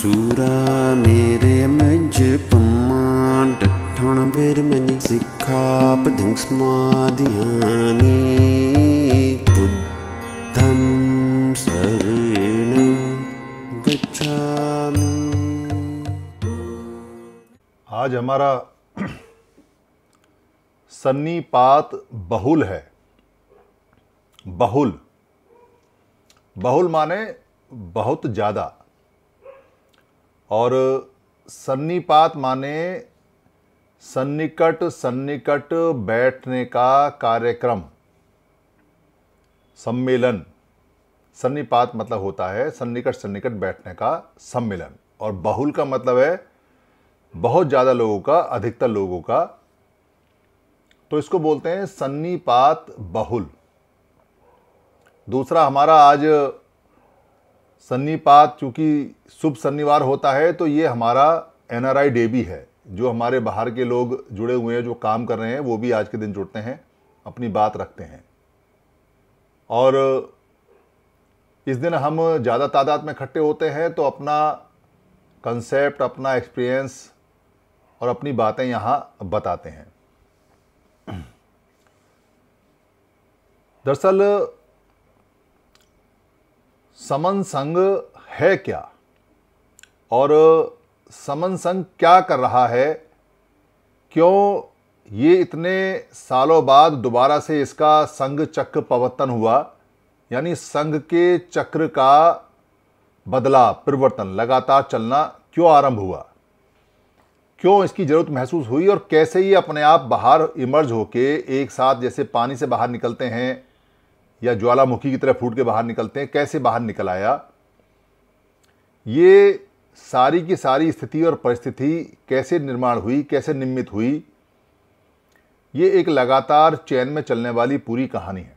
सूरा मेरे ਮਜ ਪੰਮਾਂ ਡਠਣ ਬੇਰ ਮਨੀ ਸਿੱਖਾ ਪਧਿੰ गच्छामि आज हमारा सन्नीपात बहुल है बहुल बहुल माने बहुत ज़्यादा और सन्निपात माने सन्निकट सन्निकट बैठने का कार्यक्रम सम्मेलन सन्निपात मतलब होता है सन्निकट सन्निकट बैठने का सम्मेलन और बहुल का मतलब है बहुत ज़्यादा लोगों का अधिकतर लोगों का तो इसको बोलते हैं सन्नीपात बहुल दूसरा हमारा आज सन्नीपात चूँकि शुभ शनिवार होता है तो ये हमारा एनआरआई डे भी है जो हमारे बाहर के लोग जुड़े हुए हैं जो काम कर रहे हैं वो भी आज के दिन जुड़ते हैं अपनी बात रखते हैं और इस दिन हम ज़्यादा तादाद में इकट्ठे होते हैं तो अपना कंसेप्ट अपना एक्सपीरियंस और अपनी बातें यहाँ बताते हैं दरअसल समन संघ है क्या और समन संघ क्या कर रहा है क्यों ये इतने सालों बाद दोबारा से इसका संघ चक्र पवर्तन हुआ यानी संघ के चक्र का बदलाव परिवर्तन लगातार चलना क्यों आरंभ हुआ क्यों इसकी ज़रूरत महसूस हुई और कैसे ये अपने आप बाहर इमर्ज होके एक साथ जैसे पानी से बाहर निकलते हैं या ज्वालामुखी की तरह फूट के बाहर निकलते हैं कैसे बाहर निकल आया ये सारी की सारी स्थिति और परिस्थिति कैसे निर्माण हुई कैसे निर्मित हुई ये एक लगातार चैन में चलने वाली पूरी कहानी है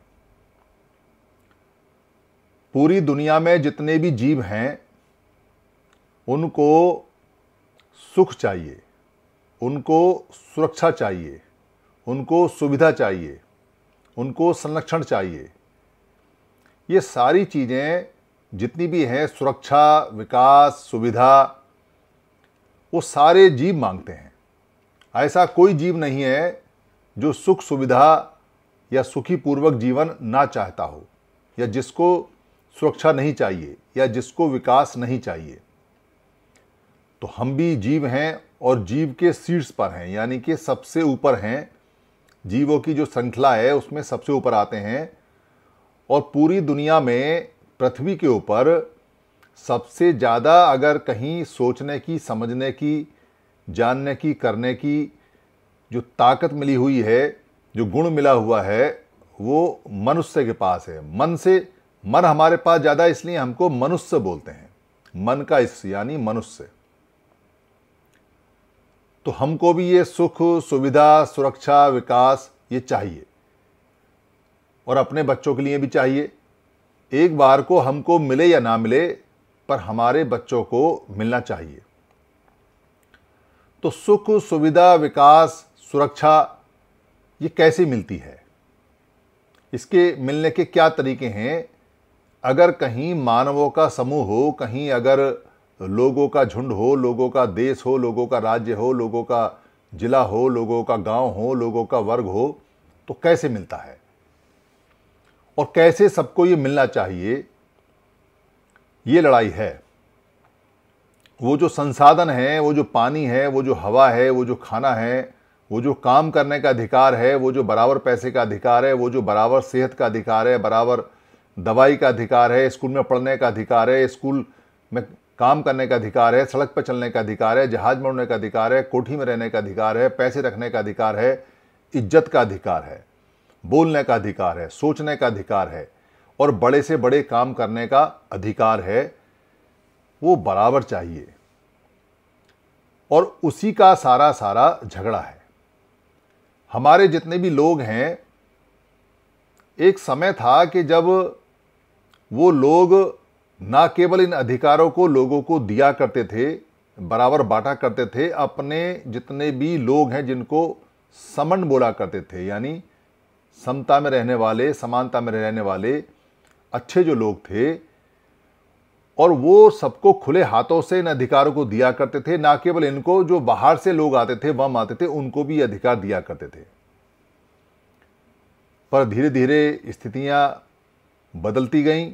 पूरी दुनिया में जितने भी जीव हैं उनको सुख चाहिए उनको सुरक्षा चाहिए उनको सुविधा चाहिए उनको संरक्षण चाहिए ये सारी चीज़ें जितनी भी हैं सुरक्षा विकास सुविधा वो सारे जीव मांगते हैं ऐसा कोई जीव नहीं है जो सुख सुविधा या सुखी पूर्वक जीवन ना चाहता हो या जिसको सुरक्षा नहीं चाहिए या जिसको विकास नहीं चाहिए तो हम भी जीव हैं और जीव के शीर्ष पर हैं यानी कि सबसे ऊपर हैं जीवों की जो श्रृंखला है उसमें सबसे ऊपर आते हैं और पूरी दुनिया में पृथ्वी के ऊपर सबसे ज़्यादा अगर कहीं सोचने की समझने की जानने की करने की जो ताकत मिली हुई है जो गुण मिला हुआ है वो मनुष्य के पास है मन से मन हमारे पास ज़्यादा इसलिए हमको मनुष्य बोलते हैं मन का इस यानी मनुष्य तो हमको भी ये सुख सुविधा सुरक्षा विकास ये चाहिए और अपने बच्चों के लिए भी चाहिए एक बार को हमको मिले या ना मिले पर हमारे बच्चों को मिलना चाहिए तो सुख सुविधा विकास सुरक्षा ये कैसे मिलती है इसके मिलने के क्या तरीके हैं अगर कहीं मानवों का समूह हो कहीं अगर लोगों का झुंड हो लोगों का देश हो लोगों का राज्य हो लोगों का जिला हो लोगों का गांव हो लोगों का वर्ग हो तो कैसे मिलता है और कैसे सबको ये मिलना चाहिए ये लड़ाई है वो जो संसाधन है वो जो पानी है वो जो हवा है वो जो खाना है वो जो काम करने का अधिकार है वो जो बराबर पैसे का अधिकार है वो जो बराबर सेहत का अधिकार है बराबर दवाई का अधिकार है स्कूल में पढ़ने का अधिकार है स्कूल में काम करने का अधिकार है सड़क पर चलने का अधिकार है जहाज में उड़ने का अधिकार है कोठी में रहने का अधिकार है पैसे रखने का अधिकार है इज्जत का अधिकार है बोलने का अधिकार है सोचने का अधिकार है और बड़े से बड़े काम करने का अधिकार है वो बराबर चाहिए और उसी का सारा सारा झगड़ा है हमारे जितने भी लोग हैं एक समय था कि जब वो लोग ना केवल इन अधिकारों को लोगों को दिया करते थे बराबर बांटा करते थे अपने जितने भी लोग हैं जिनको समन बोला करते थे यानी समता में रहने वाले समानता में रहने वाले अच्छे जो लोग थे और वो सबको खुले हाथों से इन अधिकारों को दिया करते थे ना केवल इनको जो बाहर से लोग आते थे वम आते थे उनको भी अधिकार दिया करते थे पर धीरे धीरे स्थितियां बदलती गईं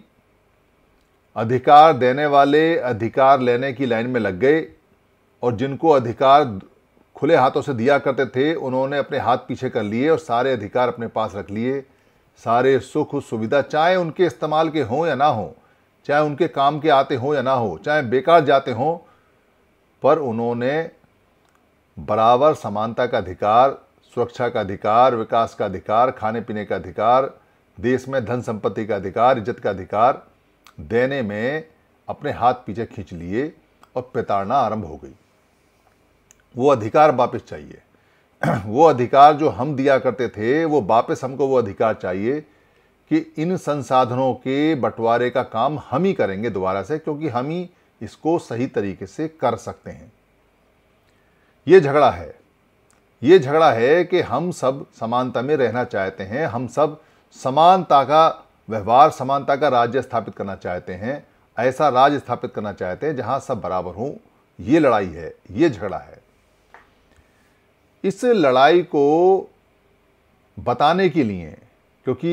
अधिकार देने वाले अधिकार लेने की लाइन में लग गए और जिनको अधिकार खुले हाथों से दिया करते थे उन्होंने अपने हाथ पीछे कर लिए और सारे अधिकार अपने पास रख लिए सारे सुख सुविधा चाहे उनके इस्तेमाल के हों या ना हों चाहे उनके काम के आते हों या ना हो चाहे बेकार जाते हों पर उन्होंने बराबर समानता का अधिकार सुरक्षा का अधिकार विकास का अधिकार खाने पीने का अधिकार देश में धन संपत्ति का अधिकार इज्जत का अधिकार देने में अपने हाथ पीछे खींच लिए और प्रताड़ना आरंभ हो गई वो अधिकार वापस चाहिए वो अधिकार जो हम दिया करते थे वो वापस हमको वो अधिकार चाहिए कि इन संसाधनों के बंटवारे का काम हम ही करेंगे दोबारा से क्योंकि हम ही इसको सही तरीके से कर सकते हैं ये झगड़ा है ये झगड़ा है कि हम सब समानता में रहना चाहते हैं हम सब समानता का व्यवहार समानता का राज्य स्थापित करना चाहते हैं ऐसा राज्य स्थापित करना चाहते हैं जहां सब बराबर हों ये लड़ाई है ये झगड़ा है इस लड़ाई को बताने के लिए क्योंकि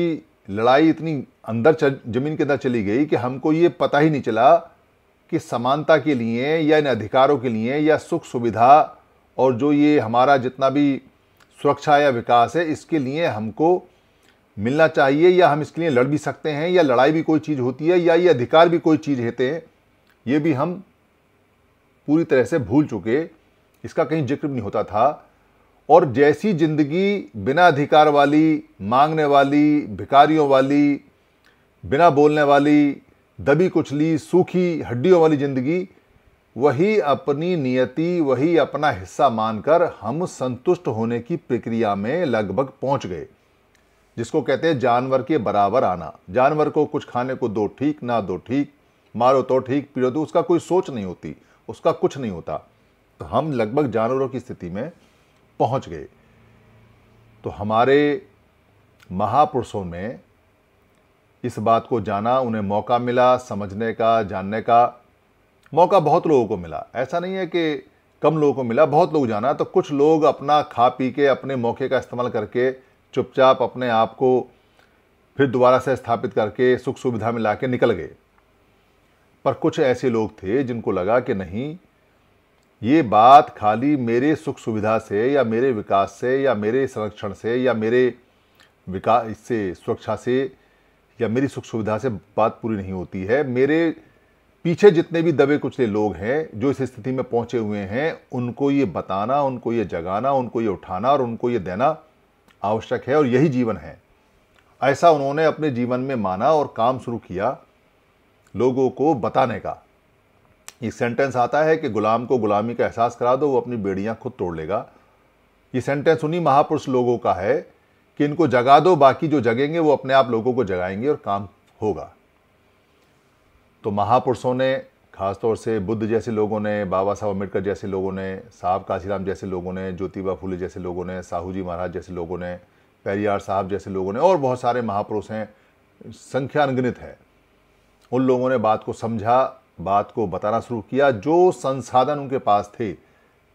लड़ाई इतनी अंदर जमीन के अंदर चली गई कि हमको ये पता ही नहीं चला कि समानता के लिए या इन अधिकारों के लिए या सुख सुविधा और जो ये हमारा जितना भी सुरक्षा या विकास है इसके लिए हमको मिलना चाहिए या हम इसके लिए लड़ भी सकते हैं या लड़ाई भी कोई चीज़ होती है या ये अधिकार भी कोई चीज़ होते हैं ये भी हम पूरी तरह से भूल चुके इसका कहीं जिक्र भी नहीं होता था और जैसी जिंदगी बिना अधिकार वाली मांगने वाली भिकारियों वाली बिना बोलने वाली दबी कुचली सूखी हड्डियों वाली ज़िंदगी वही अपनी नियति वही अपना हिस्सा मानकर हम संतुष्ट होने की प्रक्रिया में लगभग पहुंच गए जिसको कहते हैं जानवर के बराबर आना जानवर को कुछ खाने को दो ठीक ना दो ठीक मारो तो ठीक पीड़ो तो उसका कोई सोच नहीं होती उसका कुछ नहीं होता तो हम लगभग जानवरों की स्थिति में पहुंच गए तो हमारे महापुरुषों में इस बात को जाना उन्हें मौका मिला समझने का जानने का मौका बहुत लोगों को मिला ऐसा नहीं है कि कम लोगों को मिला बहुत लोग जाना तो कुछ लोग अपना खा पी के अपने मौके का इस्तेमाल करके चुपचाप अपने आप को फिर दोबारा से स्थापित करके सुख सुविधा में ला निकल गए पर कुछ ऐसे लोग थे जिनको लगा कि नहीं ये बात खाली मेरे सुख सुविधा से या मेरे विकास से या मेरे संरक्षण से या मेरे विकास से सुरक्षा से या मेरी सुख सुविधा से बात पूरी नहीं होती है मेरे पीछे जितने भी दबे कुचले लोग हैं जो इस स्थिति में पहुंचे हुए हैं उनको ये बताना उनको ये जगाना उनको ये उठाना और उनको ये देना आवश्यक है और यही जीवन है ऐसा उन्होंने अपने जीवन में माना और काम शुरू किया लोगों को बताने का ये सेंटेंस आता है कि गुलाम को गुलामी का एहसास करा दो वो अपनी बेड़ियाँ खुद तोड़ लेगा ये सेंटेंस उन्हीं महापुरुष लोगों का है कि इनको जगा दो बाकी जो जगेंगे वो अपने आप लोगों को जगाएंगे और काम होगा तो महापुरुषों ने खासतौर से बुद्ध जैसे लोगों ने बाबा साहब अम्बेडकर जैसे लोगों ने साहब काशीराम जैसे लोगों ने ज्योतिबा फूले जैसे लोगों ने साहू जी महाराज जैसे लोगों ने पैरियार साहब जैसे लोगों ने और बहुत सारे महापुरुष हैं संख्या अनगिनित है उन लोगों ने बात को समझा बात को बताना शुरू किया जो संसाधन उनके पास थे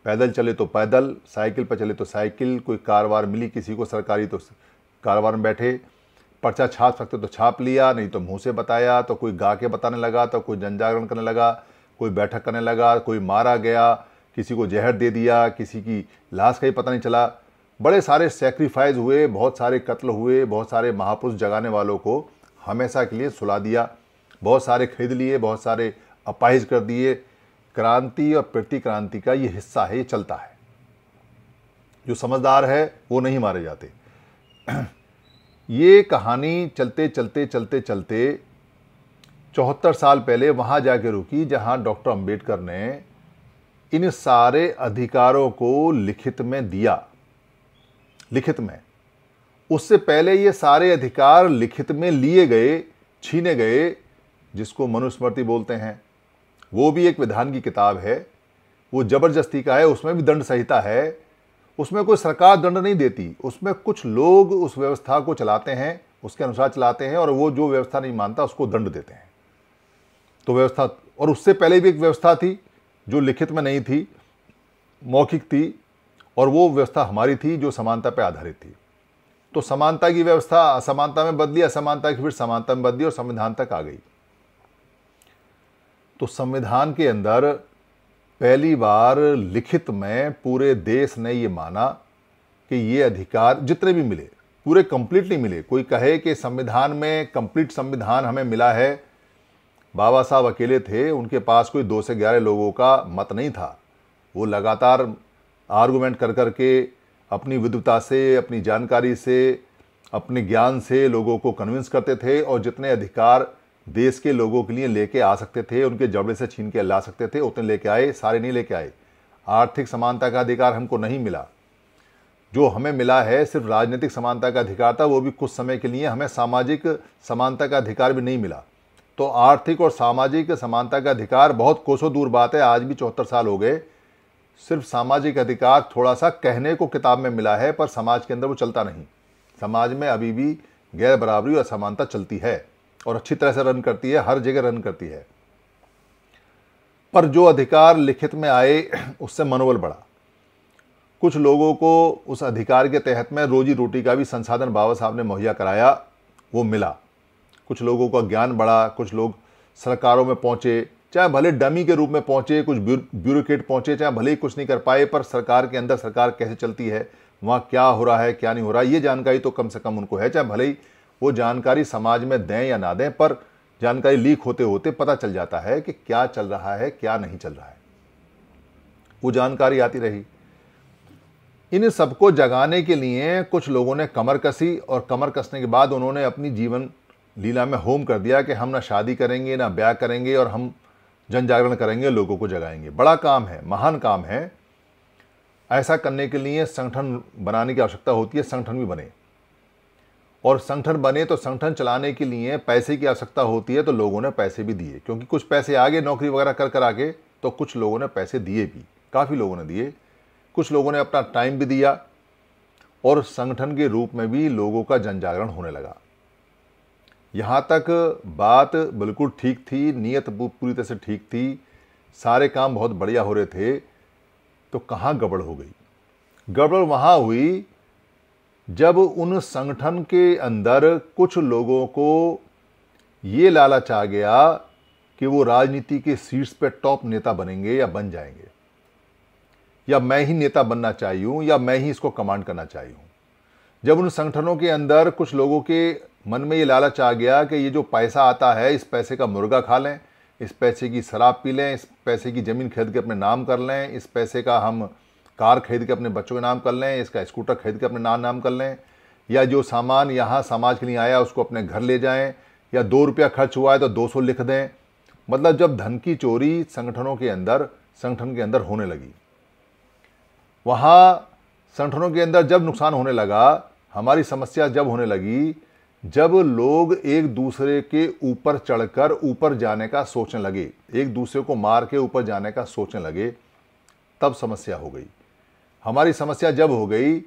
पैदल चले तो पैदल साइकिल पर चले तो साइकिल कोई कारोबार मिली किसी को सरकारी तो कारोबार में बैठे पर्चा छाप सकते तो छाप लिया नहीं तो मुँह से बताया तो कोई गा के बताने लगा तो कोई जनजागरण करने लगा कोई बैठक करने लगा कोई मारा गया किसी को जहर दे दिया किसी की लाश का ही पता नहीं चला बड़े सारे सेक्रीफाइज हुए बहुत सारे कत्ल हुए बहुत सारे महापुरुष जगाने वालों को हमेशा के लिए सुला दिया बहुत सारे खरीद लिए बहुत सारे अपाहिज कर दिए क्रांति और प्रतिक्रांति का ये हिस्सा है ये चलता है जो समझदार है वो नहीं मारे जाते ये कहानी चलते चलते चलते चलते चौहत्तर साल पहले वहाँ जाके रुकी जहाँ डॉक्टर अंबेडकर ने इन सारे अधिकारों को लिखित में दिया लिखित में उससे पहले ये सारे अधिकार लिखित में लिए गए छीने गए जिसको मनुस्मृति बोलते हैं वो भी एक विधान की किताब है वो ज़बरदस्ती का है उसमें भी दंड संहिता है उसमें कोई सरकार दंड नहीं देती उसमें कुछ लोग उस व्यवस्था को चलाते हैं उसके अनुसार चलाते हैं और वो जो व्यवस्था नहीं मानता उसको दंड देते हैं तो व्यवस्था और उससे पहले भी एक व्यवस्था थी जो लिखित में नहीं थी मौखिक थी और वो व्यवस्था हमारी थी जो समानता पर आधारित थी तो समानता की व्यवस्था असमानता में बदली असमानता की फिर समानता में बदली और संविधान तक आ गई तो संविधान के अंदर पहली बार लिखित में पूरे देश ने ये माना कि ये अधिकार जितने भी मिले पूरे कंप्लीटली मिले कोई कहे कि संविधान में कंप्लीट संविधान हमें मिला है बाबा साहब अकेले थे उनके पास कोई दो से ग्यारह लोगों का मत नहीं था वो लगातार आर्गूमेंट कर कर के अपनी विद्वता से अपनी जानकारी से अपने ज्ञान से लोगों को कन्विंस करते थे और जितने अधिकार देश के लोगों के लिए लेके आ सकते थे उनके जबड़े से छीन के ला सकते थे उतने लेके आए सारे नहीं लेके आए आर्थिक समानता का अधिकार हमको नहीं मिला जो हमें मिला है सिर्फ राजनीतिक समानता का अधिकार था वो भी कुछ समय के लिए हमें सामाजिक समानता का अधिकार भी नहीं मिला तो आर्थिक और सामाजिक समानता का अधिकार बहुत कोसों दूर बात है आज भी चौहत्तर साल हो गए सिर्फ सामाजिक अधिकार थोड़ा सा कहने को किताब में मिला है पर समाज के अंदर वो चलता नहीं समाज में अभी भी गैर बराबरी और असमानता चलती है और अच्छी तरह से रन करती है हर जगह रन करती है पर जो अधिकार लिखित में आए उससे मनोबल बढ़ा कुछ लोगों को उस अधिकार के तहत में रोजी रोटी का भी संसाधन बाबा साहब ने मुहैया कराया वो मिला कुछ लोगों का ज्ञान बढ़ा कुछ लोग सरकारों में पहुंचे चाहे भले डमी के रूप में पहुंचे कुछ ब्यूरोक्रेट पहुंचे चाहे भले ही कुछ नहीं कर पाए पर सरकार के अंदर सरकार कैसे चलती है वहाँ क्या हो रहा है क्या नहीं हो रहा है ये जानकारी तो कम से कम उनको है चाहे भले ही वो जानकारी समाज में दें या ना दें पर जानकारी लीक होते होते पता चल जाता है कि क्या चल रहा है क्या नहीं चल रहा है वो जानकारी आती रही इन सबको जगाने के लिए कुछ लोगों ने कमर कसी और कमर कसने के बाद उन्होंने अपनी जीवन लीला में होम कर दिया कि हम ना शादी करेंगे ना ब्याह करेंगे और हम जन जागरण करेंगे लोगों को जगाएंगे बड़ा काम है महान काम है ऐसा करने के लिए संगठन बनाने की आवश्यकता होती है संगठन भी बने और संगठन बने तो संगठन चलाने के लिए पैसे की आवश्यकता होती है तो लोगों ने पैसे भी दिए क्योंकि कुछ पैसे आगे नौकरी वगैरह कर कर आगे तो कुछ लोगों ने पैसे दिए भी काफ़ी लोगों ने दिए कुछ लोगों ने अपना टाइम भी दिया और संगठन के रूप में भी लोगों का जन जागरण होने लगा यहाँ तक बात बिल्कुल ठीक थी नीयत पूरी तरह से ठीक थी सारे काम बहुत बढ़िया हो रहे थे तो कहाँ गड़बड़ हो गई गड़बड़ वहाँ हुई जब उन संगठन के अंदर कुछ लोगों को ये लालच आ गया कि वो राजनीति के सीट्स पर टॉप नेता बनेंगे या बन जाएंगे या मैं ही नेता बनना चाहिए या मैं ही इसको कमांड करना चाहिए जब उन संगठनों के अंदर कुछ लोगों के मन में ये लालच आ गया कि ये जो पैसा आता है इस पैसे का मुर्गा खा लें इस पैसे की शराब पी लें इस पैसे की ज़मीन खरीद के अपने नाम कर लें इस पैसे का हम कार खरीद के अपने बच्चों के नाम कर लें इसका स्कूटर खरीद के अपने नाम नाम कर लें या जो सामान यहाँ समाज के लिए आया उसको अपने घर ले जाएं या दो रुपया खर्च हुआ है तो दो सौ लिख दें मतलब जब धन की चोरी संगठनों के अंदर संगठन के अंदर होने लगी वहाँ संगठनों के अंदर जब नुकसान होने लगा हमारी समस्या जब होने लगी जब लोग एक दूसरे के ऊपर चढ़कर ऊपर जाने का सोचने लगे एक दूसरे को मार के ऊपर जाने का सोचने लगे तब समस्या हो गई हमारी समस्या जब हो गई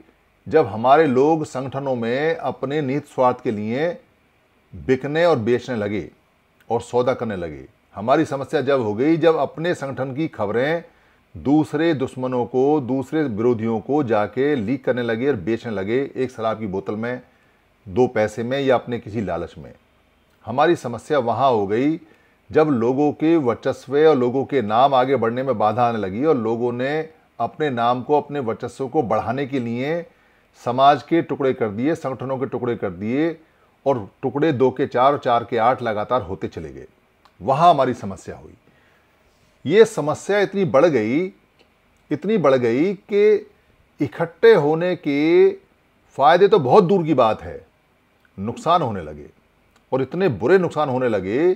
जब हमारे लोग संगठनों में अपने निहित स्वार्थ के लिए बिकने और बेचने लगे और सौदा करने लगे हमारी समस्या जब हो गई जब अपने संगठन की खबरें दूसरे दुश्मनों को दूसरे विरोधियों को जाके लीक करने लगे और बेचने लगे एक शराब की बोतल में दो पैसे में या अपने किसी लालच में हमारी समस्या वहाँ हो गई जब लोगों के वर्चस्व और लोगों के नाम आगे बढ़ने में बाधा आने लगी और लोगों ने अपने नाम को अपने वर्चस्व को बढ़ाने के लिए समाज के टुकड़े कर दिए संगठनों के टुकड़े कर दिए और टुकड़े दो के चार और चार के आठ लगातार होते चले गए वहाँ हमारी समस्या हुई ये समस्या इतनी बढ़ गई इतनी बढ़ गई कि इकट्ठे होने के फ़ायदे तो बहुत दूर की बात है नुकसान होने लगे और इतने बुरे नुकसान होने लगे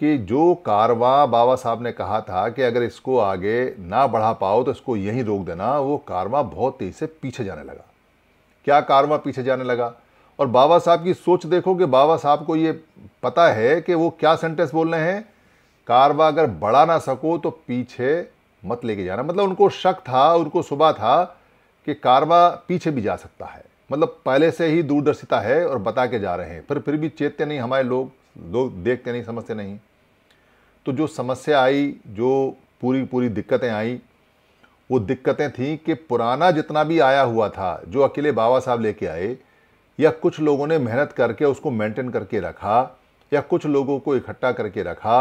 कि जो कारवा बाबा साहब ने कहा था कि अगर इसको आगे ना बढ़ा पाओ तो इसको यहीं रोक देना वो कारवा बहुत तेज़ी से पीछे जाने लगा क्या कारवा पीछे जाने लगा और बाबा साहब की सोच देखो कि बाबा साहब को ये पता है कि वो क्या सेंटेंस बोल रहे हैं कारवा अगर बढ़ा ना सको तो पीछे मत लेके जाना मतलब उनको शक था उनको सुबह था कि कारवा पीछे भी जा सकता है मतलब पहले से ही दूरदर्शिता है और बता के जा रहे हैं फिर फिर भी चेतते नहीं हमारे लोग लोग देखते नहीं समझते नहीं तो जो समस्या आई जो पूरी पूरी दिक्कतें आई वो दिक्कतें थी कि पुराना जितना भी आया हुआ था जो अकेले बाबा साहब लेके आए या कुछ लोगों ने मेहनत करके उसको मेंटेन करके रखा या कुछ लोगों को इकट्ठा करके रखा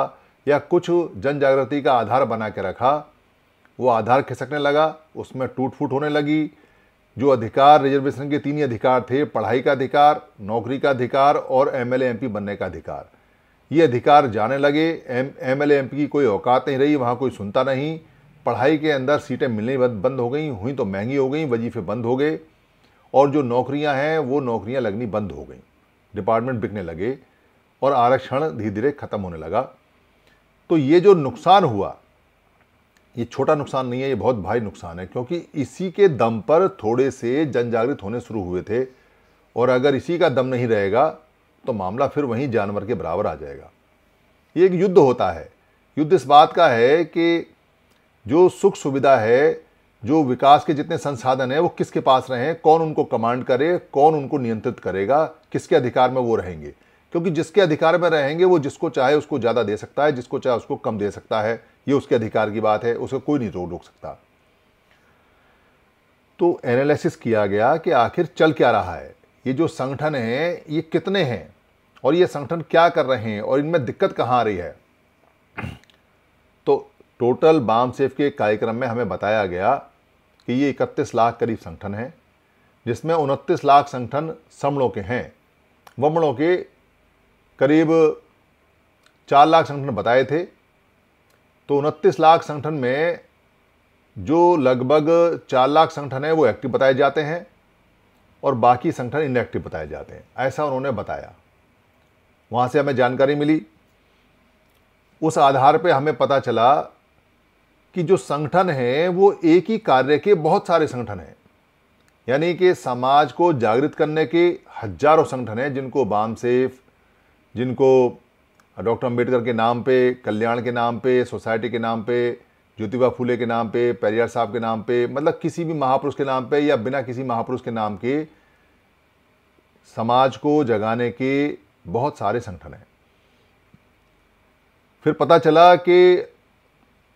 या कुछ जन जागृति का आधार बना के रखा वो आधार खिसकने लगा उसमें टूट फूट होने लगी जो अधिकार रिजर्वेशन के तीन ही अधिकार थे पढ़ाई का अधिकार नौकरी का अधिकार और एम एल बनने का अधिकार ये अधिकार जाने लगे एम एम एल की कोई औकात नहीं रही वहाँ कोई सुनता नहीं पढ़ाई के अंदर सीटें मिलने बंद हो गई हुई तो महंगी हो गई वजीफे बंद हो गए और जो नौकरियां हैं वो नौकरियां लगनी बंद हो गई डिपार्टमेंट बिकने लगे और आरक्षण धीरे धीरे ख़त्म होने लगा तो ये जो नुकसान हुआ ये छोटा नुकसान नहीं है ये बहुत भारी नुकसान है क्योंकि इसी के दम पर थोड़े से जन जागृत होने शुरू हुए थे और अगर इसी का दम नहीं रहेगा तो मामला फिर वहीं जानवर के बराबर आ जाएगा ये एक युद्ध होता है युद्ध इस बात का है कि जो सुख सुविधा है जो विकास के जितने संसाधन हैं वो किसके पास रहें कौन उनको कमांड करे कौन उनको नियंत्रित करेगा किसके अधिकार में वो रहेंगे क्योंकि जिसके अधिकार में रहेंगे वो जिसको चाहे उसको ज़्यादा दे सकता है जिसको चाहे उसको कम दे सकता है ये उसके अधिकार की बात है उसको कोई नहीं रोक रोक सकता तो एनालिसिस किया गया कि आखिर चल क्या रहा है ये जो संगठन हैं ये कितने हैं और ये संगठन क्या कर रहे हैं और इनमें दिक्कत कहाँ आ रही है तो टोटल बाम सेफ के कार्यक्रम में हमें बताया गया कि ये इकतीस लाख करीब संगठन हैं जिसमें उनतीस लाख संगठन समणों के हैं वमणों के करीब चार लाख संगठन बताए थे तो उनतीस लाख संगठन में जो लगभग चार लाख संगठन है वो एक्टिव बताए जाते हैं और बाकी संगठन इनएक्टिव बताए जाते हैं ऐसा उन्होंने बताया वहाँ से हमें जानकारी मिली उस आधार पर हमें पता चला कि जो संगठन हैं वो एक ही कार्य के बहुत सारे संगठन हैं यानी कि समाज को जागृत करने के हजारों संगठन हैं जिनको बाम सेफ जिनको डॉक्टर अंबेडकर के नाम पे कल्याण के नाम पे सोसाइटी के नाम पे ज्योतिबा फूले के नाम पे पेरियार साहब के नाम पे मतलब किसी भी महापुरुष के नाम पे या बिना किसी महापुरुष के नाम के समाज को जगाने के बहुत सारे संगठन हैं फिर पता चला कि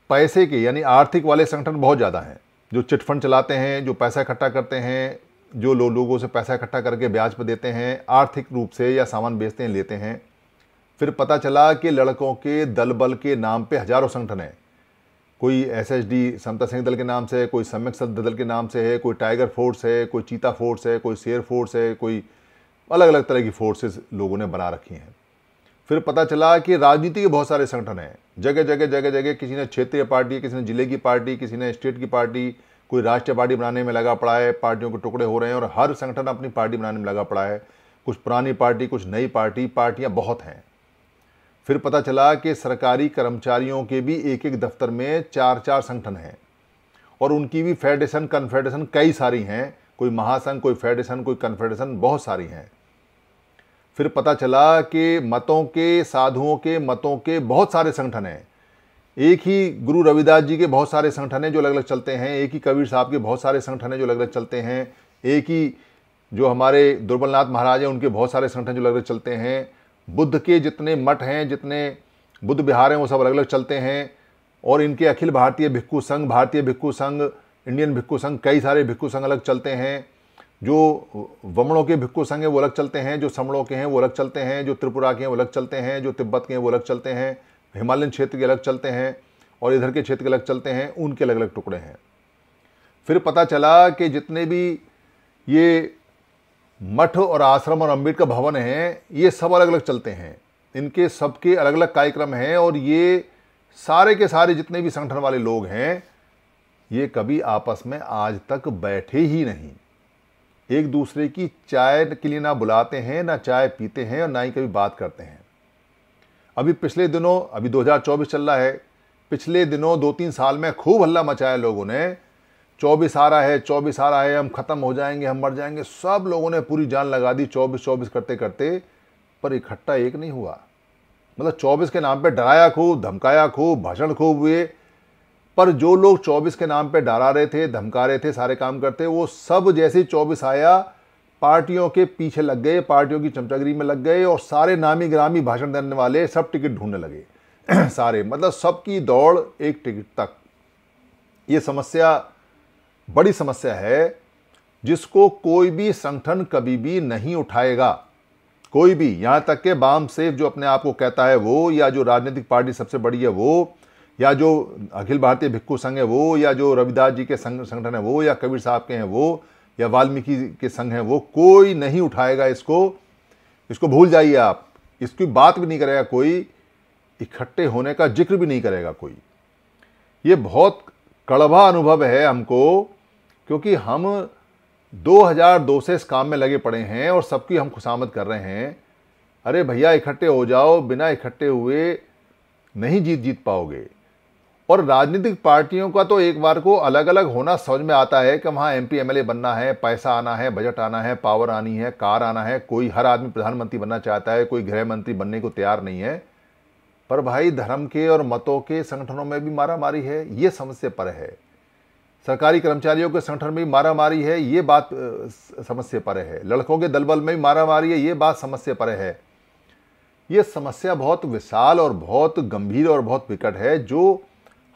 पैसे के यानी आर्थिक वाले संगठन बहुत ज़्यादा हैं जो चिटफंड चलाते हैं जो पैसा इकट्ठा करते हैं जो लो, लोगों से पैसा इकट्ठा करके ब्याज पर देते हैं आर्थिक रूप से या सामान बेचते हैं लेते हैं फिर पता चला कि लड़कों के दल बल के नाम पे हजारों संगठन हैं कोई एस एच डी समता सैनिक दल के नाम से है कोई सम्यक सद दल के नाम से है कोई टाइगर फोर्स है कोई चीता फोर्स है कोई शेर फोर्स है कोई अलग अलग तरह की फोर्सेस लोगों ने बना रखी हैं फिर पता चला कि राजनीति के बहुत सारे संगठन हैं जगह जगह जगह जगह किसी ने क्षेत्रीय पार्टी किसी ने जिले की पार्टी किसी ने स्टेट की पार्टी कोई राष्ट्रीय पार्टी बनाने में लगा पड़ा है पार्टियों के टुकड़े हो रहे हैं और हर संगठन अपनी पार्टी बनाने में लगा पड़ा है कुछ पुरानी पार्टी कुछ नई पार्टी पार्टियाँ बहुत हैं फिर पता चला कि सरकारी कर्मचारियों के भी एक एक दफ्तर में चार चार संगठन हैं और उनकी भी फेडरेशन कन्फेडरेशन कई सारी हैं कोई महासंघ कोई फेडरेशन कोई कन्फेडरेशन बहुत सारी हैं फिर पता चला कि मतों के साधुओं के मतों के बहुत सारे संगठन हैं एक ही गुरु रविदास जी के बहुत सारे संगठन हैं जो अलग अलग चलते हैं एक ही कबीर साहब के बहुत सारे संगठन हैं जो अलग अलग चलते हैं एक ही जो हमारे दुर्बलनाथ महाराज हैं उनके बहुत सारे संगठन जो अलग अलग चलते हैं बुद्ध के जितने मठ हैं जितने बुद्ध विहार हैं वो सब अलग अलग चलते हैं और इनके अखिल भारतीय भिक्खु संघ भारतीय भिक्खु संघ इंडियन भिक्खु संघ कई सारे भिक्खु संघ अलग चलते हैं जो वमणों के भिक्खु संघ हैं वो अलग चलते हैं जो समणों के हैं वो अलग चलते हैं जो त्रिपुरा के हैं वो अलग चलते हैं जो तिब्बत के हैं वो अलग चलते हैं हिमालयन क्षेत्र के अलग चलते हैं और इधर के क्षेत्र के अलग चलते हैं उनके अलग अलग टुकड़े हैं फिर पता चला कि जितने भी ये मठ और आश्रम और अम्बेडकर भवन हैं ये सब अलग अलग चलते हैं इनके सबके अलग अलग कार्यक्रम हैं और ये सारे के सारे जितने भी संगठन वाले लोग हैं ये कभी आपस में आज तक बैठे ही नहीं एक दूसरे की चाय के लिए ना बुलाते हैं ना चाय पीते हैं और ना ही कभी बात करते हैं अभी पिछले दिनों अभी 2024 चल रहा है पिछले दिनों दो तीन साल में खूब हल्ला मचाया लोगों ने चौबीस आ रहा है चौबीस आ रहा है हम ख़त्म हो जाएंगे हम मर जाएंगे सब लोगों ने पूरी जान लगा दी चौबीस चौबीस करते करते पर इकट्ठा एक नहीं हुआ मतलब चौबीस के नाम पे डराया खूब धमकाया खूब भाषण खूब हुए पर जो लोग चौबीस के नाम पे डरा रहे थे धमका रहे थे सारे काम करते वो सब जैसे ही चौबीस आया पार्टियों के पीछे लग गए पार्टियों की चमचागिरी में लग गए और सारे नामी ग्रामी भाषण देने वाले सब टिकट ढूंढने लगे सारे मतलब सबकी दौड़ एक टिकट तक ये समस्या बड़ी समस्या है जिसको कोई भी संगठन कभी भी नहीं उठाएगा कोई भी यहां तक के बाम सेफ जो अपने आप को कहता है वो या जो राजनीतिक पार्टी सबसे बड़ी है वो या जो अखिल भारतीय भिक्खु संघ है वो या जो रविदास जी के संगठन है वो या कबीर साहब के हैं वो या वाल्मीकि के संघ हैं वो कोई नहीं उठाएगा इसको इसको भूल जाइए आप इसकी बात भी नहीं करेगा कोई इकट्ठे होने का जिक्र भी नहीं करेगा कोई ये बहुत कड़वा अनुभव है हमको क्योंकि हम 2002 से इस काम में लगे पड़े हैं और सबकी हम खुशामद कर रहे हैं अरे भैया इकट्ठे हो जाओ बिना इकट्ठे हुए नहीं जीत जीत पाओगे और राजनीतिक पार्टियों का तो एक बार को अलग अलग होना समझ में आता है कि वहाँ एम पी बनना है पैसा आना है बजट आना है पावर आनी है कार आना है कोई हर आदमी प्रधानमंत्री बनना चाहता है कोई गृह मंत्री बनने को तैयार नहीं है पर भाई धर्म के और मतों के संगठनों में भी मारा मारी है ये समझ से पर है सरकारी कर्मचारियों के संगठन में मारा मारी है ये बात समस्या परे है लड़कों के दलबल में मारा मारी है ये बात समस्या परे है ये समस्या बहुत विशाल और बहुत गंभीर और बहुत विकट है जो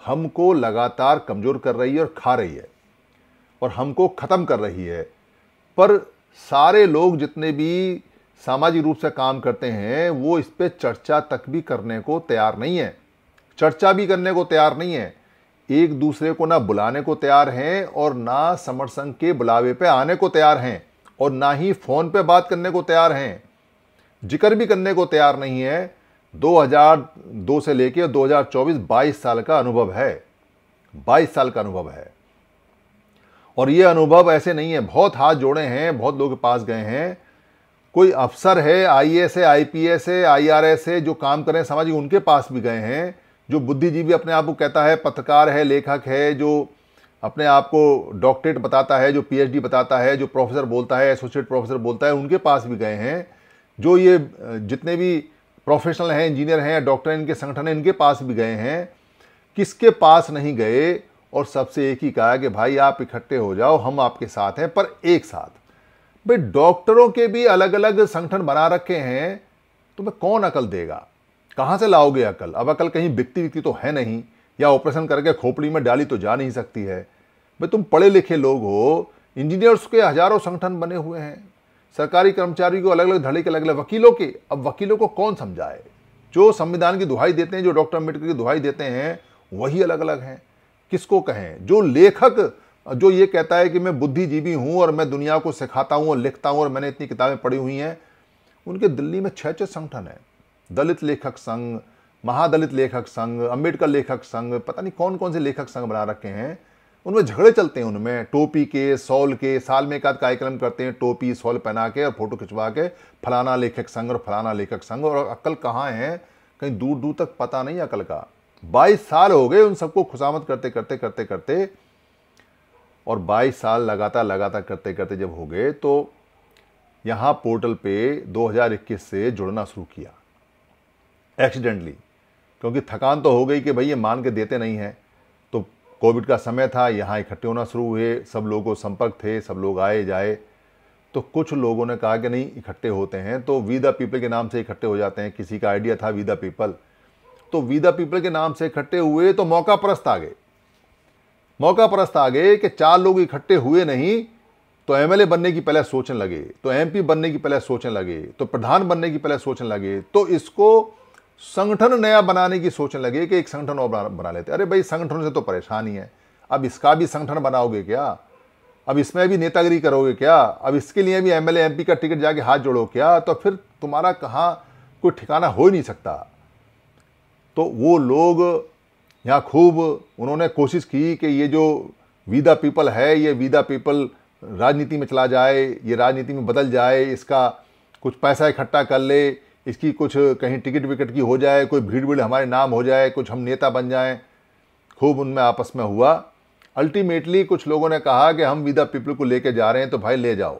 हमको लगातार कमज़ोर कर रही है और खा रही है और हमको ख़त्म कर रही है पर सारे लोग जितने भी सामाजिक रूप से काम करते हैं वो इस पर चर्चा तक भी करने को तैयार नहीं है चर्चा भी करने को तैयार नहीं है एक दूसरे को ना बुलाने को तैयार हैं और ना समर संघ के बुलावे पे आने को तैयार हैं और ना ही फ़ोन पे बात करने को तैयार हैं जिक्र भी करने को तैयार नहीं है 2002 से लेकर 2024 22 साल का अनुभव है 22 साल का अनुभव है और ये अनुभव ऐसे नहीं है बहुत हाथ जोड़े हैं बहुत लोग के पास गए हैं कोई अफसर है आई एस है आई पी एस है आई आर एस है जो काम करें समाज उनके पास भी गए हैं जो बुद्धिजीवी अपने आप को कहता है पत्रकार है लेखक है जो अपने आप को डॉक्टरेट बताता है जो पीएचडी बताता है जो प्रोफेसर बोलता है एसोसिएट प्रोफेसर बोलता है उनके पास भी गए हैं जो ये जितने भी प्रोफेशनल हैं इंजीनियर हैं डॉक्टर इनके संगठन हैं इनके पास भी गए हैं किसके पास नहीं गए और सबसे एक ही कहा कि भाई आप इकट्ठे हो जाओ हम आपके साथ हैं पर एक साथ भाई डॉक्टरों के भी अलग अलग संगठन बना रखे हैं तो मैं कौन अकल देगा कहाँ से लाओगे अकल अब अकल कहीं बिकती विकती तो है नहीं या ऑपरेशन करके खोपड़ी में डाली तो जा नहीं सकती है भाई तुम पढ़े लिखे लोग हो इंजीनियर्स के हजारों संगठन बने हुए हैं सरकारी कर्मचारी को अलग अलग धड़े के अलग अलग वकीलों के अब वकीलों को कौन समझाए जो संविधान की दुहाई देते हैं जो डॉक्टर अम्बेडकर की दुहाई देते हैं वही अलग अलग हैं किसको कहें जो लेखक जो ये कहता है कि मैं बुद्धिजीवी हूँ और मैं दुनिया को सिखाता हूँ और लिखता हूँ और मैंने इतनी किताबें पढ़ी हुई हैं उनके दिल्ली में छः छः संगठन हैं दलित लेखक संघ महादलित लेखक संघ अंबेडकर लेखक संघ पता नहीं कौन कौन से लेखक संघ बना रखे हैं उनमें झगड़े चलते हैं उनमें टोपी के सॉल के साल में एक आध कार्यक्रम करते हैं टोपी सॉल पहना के और फोटो खिंचवा के फलाना लेखक संघ और फलाना लेखक संघ और अकल कहाँ है कहीं दूर दूर तक पता नहीं अकल का बाईस साल हो गए उन सबको खुशामद करते करते करते करते और बाईस साल लगातार लगातार करते करते जब हो गए तो यहाँ पोर्टल पे 2021 से जुड़ना शुरू किया एक्सीडेंटली क्योंकि थकान तो हो गई कि भाई ये मान के देते नहीं हैं तो कोविड का समय था यहाँ इकट्ठे होना शुरू हुए सब लोगों संपर्क थे सब लोग आए जाए तो कुछ लोगों ने कहा कि नहीं इकट्ठे होते हैं तो वी द पीपल के नाम से इकट्ठे हो जाते हैं किसी का आइडिया था वी द पीपल तो वी द पीपल के नाम से इकट्ठे हुए तो मौका परस्त आ गए मौका परस्त आ गए कि चार लोग इकट्ठे हुए नहीं तो एमएलए बनने की पहले सोचने लगे तो एमपी बनने की पहले सोचने लगे तो प्रधान बनने की पहले सोचने लगे तो इसको संगठन नया बनाने की सोचने लगे कि एक संगठन और बना लेते अरे भाई संगठन से तो परेशानी है अब इसका भी संगठन बनाओगे क्या अब इसमें भी नेतागिरी करोगे क्या अब इसके लिए भी एम एल का टिकट जाके हाथ जोड़ो क्या तो फिर तुम्हारा कहाँ कोई ठिकाना हो ही नहीं सकता तो वो लोग यहाँ खूब उन्होंने कोशिश की कि ये जो विदा पीपल है ये विदा पीपल राजनीति में चला जाए ये राजनीति में बदल जाए इसका कुछ पैसा इकट्ठा कर ले इसकी कुछ कहीं टिकट विकट की हो जाए कोई भीड़ भीड़ हमारे नाम हो जाए कुछ हम नेता बन जाएं खूब उनमें आपस में हुआ अल्टीमेटली कुछ लोगों ने कहा कि हम विदा पीपल को लेके जा रहे हैं तो भाई ले जाओ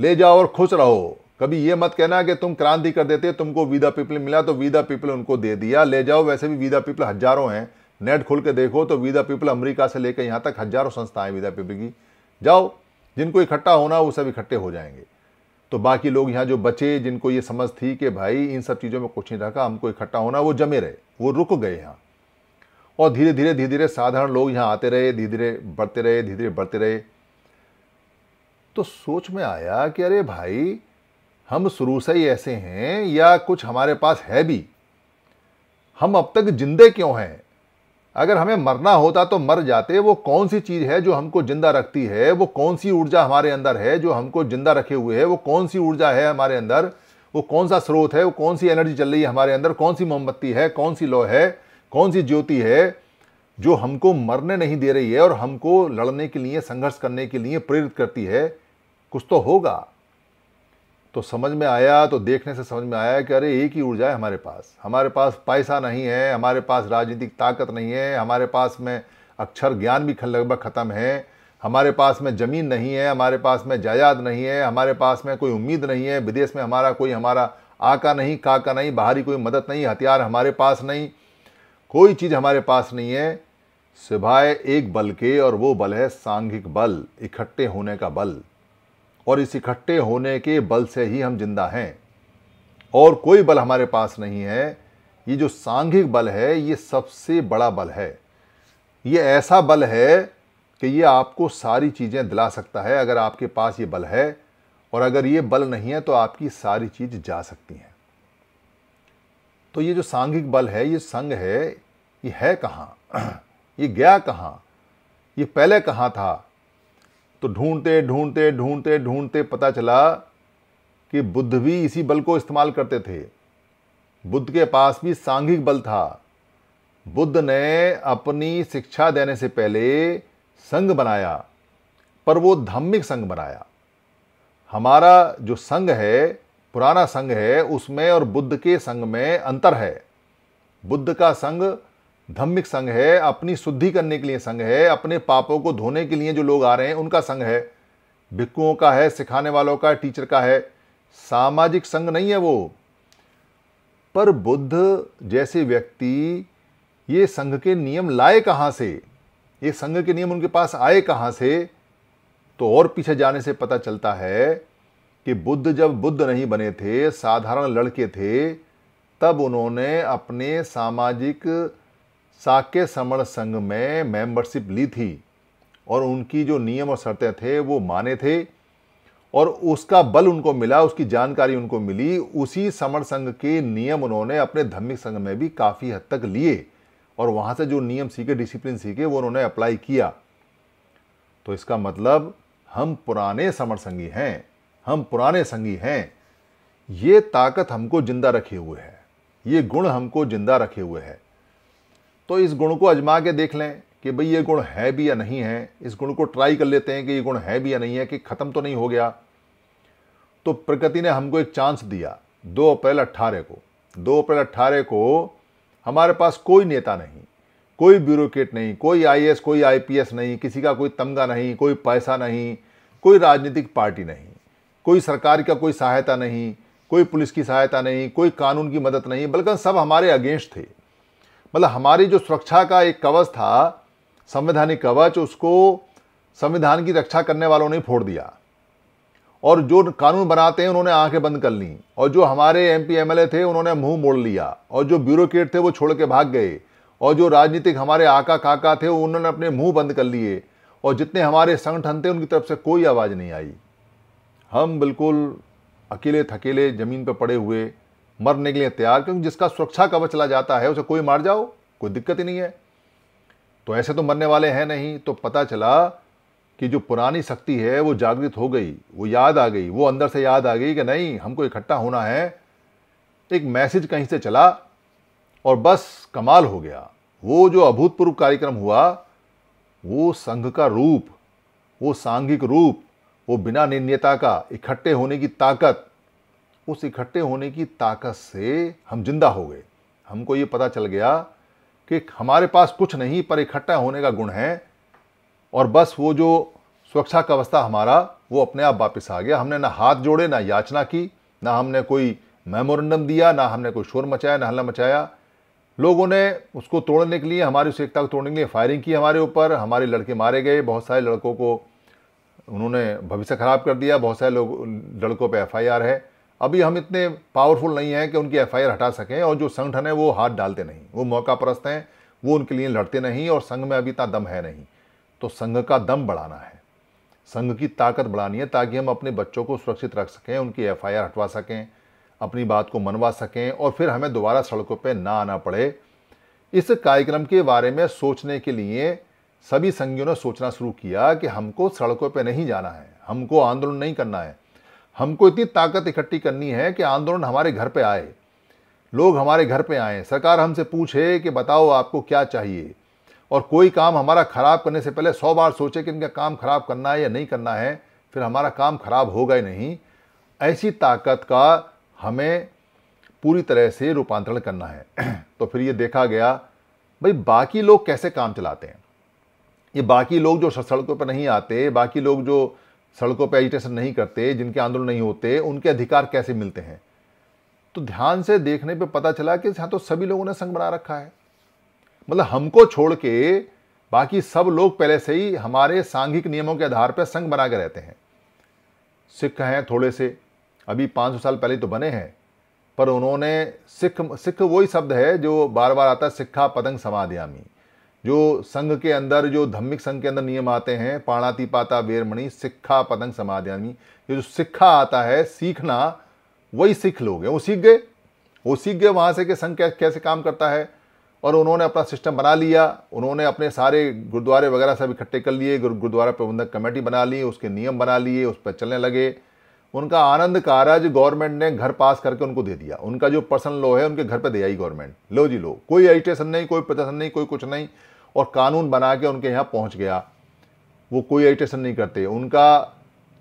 ले जाओ और खुश रहो कभी ये मत कहना कि तुम क्रांति कर देते तुमको विदा पीपल मिला तो विदा पीपल उनको दे दिया ले जाओ वैसे भी विदा पीपल हजारों हैं नेट खोल के देखो तो विदा पीपल अमेरिका से लेकर यहाँ तक हजारों संस्थाएं विदा पीपल की जाओ जिनको इकट्ठा होना वो सब इकट्ठे हो जाएंगे तो बाकी लोग यहाँ जो बचे जिनको ये समझ थी कि भाई इन सब चीज़ों में कुछ नहीं रखा हमको इकट्ठा होना वो जमे रहे वो रुक गए यहाँ और धीरे धीरे धीरे धीरे साधारण लोग यहाँ आते रहे धीरे धीरे बढ़ते रहे धीरे धीरे बढ़ते रहे तो सोच में आया कि अरे भाई हम शुरू से ही ऐसे हैं या कुछ हमारे पास है भी हम अब तक जिंदे क्यों हैं अगर हमें मरना होता तो मर जाते वो कौन सी चीज़ है जो हमको ज़िंदा रखती है वो कौन सी ऊर्जा हमारे अंदर है जो हमको ज़िंदा रखे हुए है वो कौन सी ऊर्जा है हमारे अंदर वो कौन सा स्रोत है वो कौन सी एनर्जी चल रही है हमारे अंदर कौन सी मोमबत्ती है कौन सी लौ है कौन सी ज्योति है जो हमको मरने नहीं दे रही है और हमको लड़ने के लिए संघर्ष करने के लिए प्रेरित करती है कुछ तो होगा तो समझ में आया तो देखने से समझ में आया कि अरे एक ही ऊर्जा है हमारे पास हमारे पास पैसा नहीं है हमारे पास राजनीतिक ताकत नहीं है हमारे पास में अक्षर ज्ञान भी लगभग ख़त्म है हमारे पास में ज़मीन नहीं है हमारे पास में जायदाद नहीं है हमारे पास में कोई उम्मीद नहीं है विदेश में हमारा कोई हमारा आका नहीं काका नहीं बाहरी कोई मदद नहीं हथियार हमारे पास नहीं कोई चीज़ हमारे पास नहीं है सिवाय एक बल के और वो बल है सांघिक बल इकट्ठे होने का बल और इस इकट्ठे होने के बल से ही हम जिंदा हैं और कोई बल हमारे पास नहीं है ये जो सांघिक बल है ये सबसे बड़ा बल है ये ऐसा बल है कि ये आपको सारी चीज़ें दिला सकता है अगर आपके पास ये बल है और अगर ये बल नहीं है तो आपकी सारी चीज़ जा सकती हैं तो ये जो सांघिक बल है ये संघ है ये है कहाँ ये गया कहाँ ये पहले कहाँ था तो ढूंढते ढूंढते ढूंढते ढूंढते पता चला कि बुद्ध भी इसी बल को इस्तेमाल करते थे बुद्ध के पास भी सांघिक बल था बुद्ध ने अपनी शिक्षा देने से पहले संघ बनाया पर वो धार्मिक संघ बनाया हमारा जो संघ है पुराना संघ है उसमें और बुद्ध के संघ में अंतर है बुद्ध का संघ धम्मिक संघ है अपनी शुद्धि करने के लिए संघ है अपने पापों को धोने के लिए जो लोग आ रहे हैं उनका संघ है भिक्कुओं का है सिखाने वालों का टीचर का है सामाजिक संघ नहीं है वो पर बुद्ध जैसे व्यक्ति ये संघ के नियम लाए कहाँ से ये संघ के नियम उनके पास आए कहाँ से तो और पीछे जाने से पता चलता है कि बुद्ध जब बुद्ध नहीं बने थे साधारण लड़के थे तब उन्होंने अपने सामाजिक साक्य समण संघ में मेंबरशिप ली थी और उनकी जो नियम और शर्तें थे वो माने थे और उसका बल उनको मिला उसकी जानकारी उनको मिली उसी समण संघ के नियम उन्होंने अपने धार्मिक संघ में भी काफ़ी हद तक लिए और वहाँ से जो नियम सीखे डिसिप्लिन सीखे वो उन्होंने अप्लाई किया तो इसका मतलब हम पुराने समर संगी हैं हम पुराने संगी हैं ये ताकत हमको जिंदा रखे हुए है ये गुण हमको जिंदा रखे हुए है तो इस गुण को अजमा के देख लें कि भाई ये गुण है भी या नहीं है इस गुण को ट्राई कर लेते हैं कि ये गुण है भी या नहीं है कि ख़त्म तो नहीं हो गया तो प्रकृति ने हमको एक चांस दिया दो अप्रैल अट्ठारह को दो अप्रैल अट्ठारह को हमारे पास कोई नेता नहीं कोई ब्यूरोक्रेट नहीं कोई आई कोई आईपीएस नहीं किसी का कोई तमगा नहीं कोई पैसा नहीं कोई राजनीतिक पार्टी नहीं कोई सरकार का कोई सहायता नहीं कोई पुलिस की सहायता नहीं कोई कानून की मदद नहीं बल्कि सब हमारे अगेंस्ट थे मतलब हमारी जो सुरक्षा का एक कवच था संवैधानिक कवच उसको संविधान की रक्षा करने वालों ने फोड़ दिया और जो कानून बनाते हैं उन्होंने आंखें बंद कर ली और जो हमारे एम पी एम थे उन्होंने मुंह मोड़ लिया और जो ब्यूरोक्रेट थे वो छोड़ के भाग गए और जो राजनीतिक हमारे आका काका थे उन्होंने अपने मुंह बंद कर लिए और जितने हमारे संगठन थे उनकी तरफ से कोई आवाज़ नहीं आई हम बिल्कुल अकेले थकेले ज़मीन पर पड़े हुए मरने के लिए तैयार क्योंकि जिसका सुरक्षा कवच चला जाता है उसे कोई मार जाओ कोई दिक्कत ही नहीं है तो ऐसे तो मरने वाले हैं नहीं तो पता चला कि जो पुरानी शक्ति है वो जागृत हो गई वो याद आ गई वो अंदर से याद आ गई कि नहीं हमको इकट्ठा होना है एक मैसेज कहीं से चला और बस कमाल हो गया वो जो अभूतपूर्व कार्यक्रम हुआ वो संघ का रूप वो सांघिक रूप वो बिना निन्यता का इकट्ठे होने की ताकत उस इकट्ठे होने की ताकत से हम जिंदा हो गए हमको ये पता चल गया कि हमारे पास कुछ नहीं पर इकट्ठा होने का गुण है और बस वो जो सुरक्षा का अवस्था हमारा वो अपने आप वापस आ गया हमने ना हाथ जोड़े ना याचना की ना हमने कोई मेमोरेंडम दिया ना हमने कोई शोर मचाया ना हल्ला मचाया लोगों ने उसको तोड़ने के लिए हमारी उस एकता को तोड़ने के लिए फायरिंग की हमारे ऊपर हमारे लड़के मारे गए बहुत सारे लड़कों को उन्होंने भविष्य खराब कर दिया बहुत सारे लोग लड़कों पर एफ़ है अभी हम इतने पावरफुल नहीं हैं कि उनकी एफ हटा सकें और जो संगठन है वो हाथ डालते नहीं वो मौका परस्त हैं वो उनके लिए लड़ते नहीं और संघ में अभी इतना दम है नहीं तो संघ का दम बढ़ाना है संघ की ताकत बढ़ानी है ताकि हम अपने बच्चों को सुरक्षित रख सकें उनकी एफ हटवा सकें अपनी बात को मनवा सकें और फिर हमें दोबारा सड़कों पर ना आना पड़े इस कार्यक्रम के बारे में सोचने के लिए सभी संघियों ने सोचना शुरू किया कि हमको सड़कों पर नहीं जाना है हमको आंदोलन नहीं करना है हमको इतनी ताकत इकट्ठी करनी है कि आंदोलन हमारे घर पे आए लोग हमारे घर पे आए सरकार हमसे पूछे कि बताओ आपको क्या चाहिए और कोई काम हमारा ख़राब करने से पहले सौ बार सोचे कि इनका काम ख़राब करना है या नहीं करना है फिर हमारा काम ख़राब होगा ही नहीं ऐसी ताकत का हमें पूरी तरह से रूपांतरण करना है तो फिर ये देखा गया भाई बाकी लोग कैसे काम चलाते हैं ये बाकी लोग जो सड़कों पर नहीं आते बाकी लोग जो सड़कों पर एजिटेशन नहीं करते जिनके आंदोलन नहीं होते उनके अधिकार कैसे मिलते हैं तो ध्यान से देखने पे पता चला कि यहाँ तो सभी लोगों ने संघ बना रखा है मतलब हमको छोड़ के बाकी सब लोग पहले से ही हमारे सांघिक नियमों के आधार पर संघ बना के रहते हैं सिख हैं थोड़े से अभी 500 साल पहले तो बने हैं पर उन्होंने सिख सिख वही शब्द है जो बार बार आता है सिक्खा पतंग समाधियामी जो संघ के अंदर जो धम्मिक संघ के अंदर नियम आते हैं पाणाति पाता वेरमणि सिक्खा पतंग समाध्यामी ये जो सिक्खा आता है सीखना वही सिख लोग हैं वो सीख गए वो सीख गए वहां से कि संघ कैसे काम करता है और उन्होंने अपना सिस्टम बना लिया उन्होंने अपने सारे गुरुद्वारे वगैरह सब इकट्ठे कर लिए गुरुद्वारा प्रबंधक कमेटी बना ली उसके नियम बना लिए उस पर चलने लगे उनका आनंद कारज गवर्नमेंट ने घर पास करके उनको दे दिया उनका जो पर्सनल लॉ है उनके घर पर दे आई गवर्नमेंट लो जी लो कोई एजिटेशन नहीं कोई प्रदर्शन नहीं कोई कुछ नहीं और कानून बना के उनके यहाँ पहुँच गया वो कोई एडिटेशन नहीं करते उनका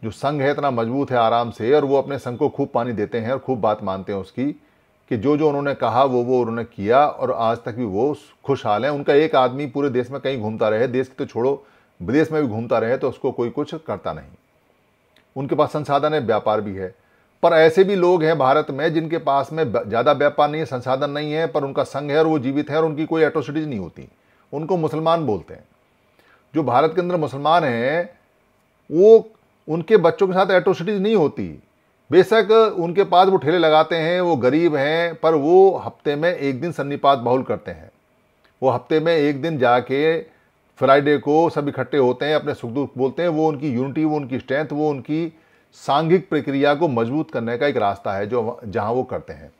जो संघ है इतना मजबूत है आराम से और वो अपने संघ को खूब पानी देते हैं और खूब बात मानते हैं उसकी कि जो जो उन्होंने कहा वो वो उन्होंने किया और आज तक भी वो खुशहाल हैं उनका एक आदमी पूरे देश में कहीं घूमता रहे देश की तो छोड़ो विदेश में भी घूमता रहे तो उसको कोई कुछ करता नहीं उनके पास संसाधन है व्यापार भी है पर ऐसे भी लोग हैं भारत में जिनके पास में ज़्यादा व्यापार नहीं है संसाधन नहीं है पर उनका संघ है और वो जीवित है और उनकी कोई एट्रोसिटीज नहीं होती उनको मुसलमान बोलते हैं जो भारत के अंदर मुसलमान हैं वो उनके बच्चों के साथ एट्रोसिटीज़ नहीं होती बेशक उनके पास वो ठेले लगाते हैं वो गरीब हैं पर वो हफ्ते में एक दिन सन्नीपात बाहुल करते हैं वो हफ्ते में एक दिन जाके फ्राइडे को सब इकट्ठे होते हैं अपने सुख दुख बोलते हैं वो उनकी यूनिटी वो उनकी स्ट्रेंथ वो उनकी सांघिक प्रक्रिया को मजबूत करने का एक रास्ता है जो जहाँ वो करते हैं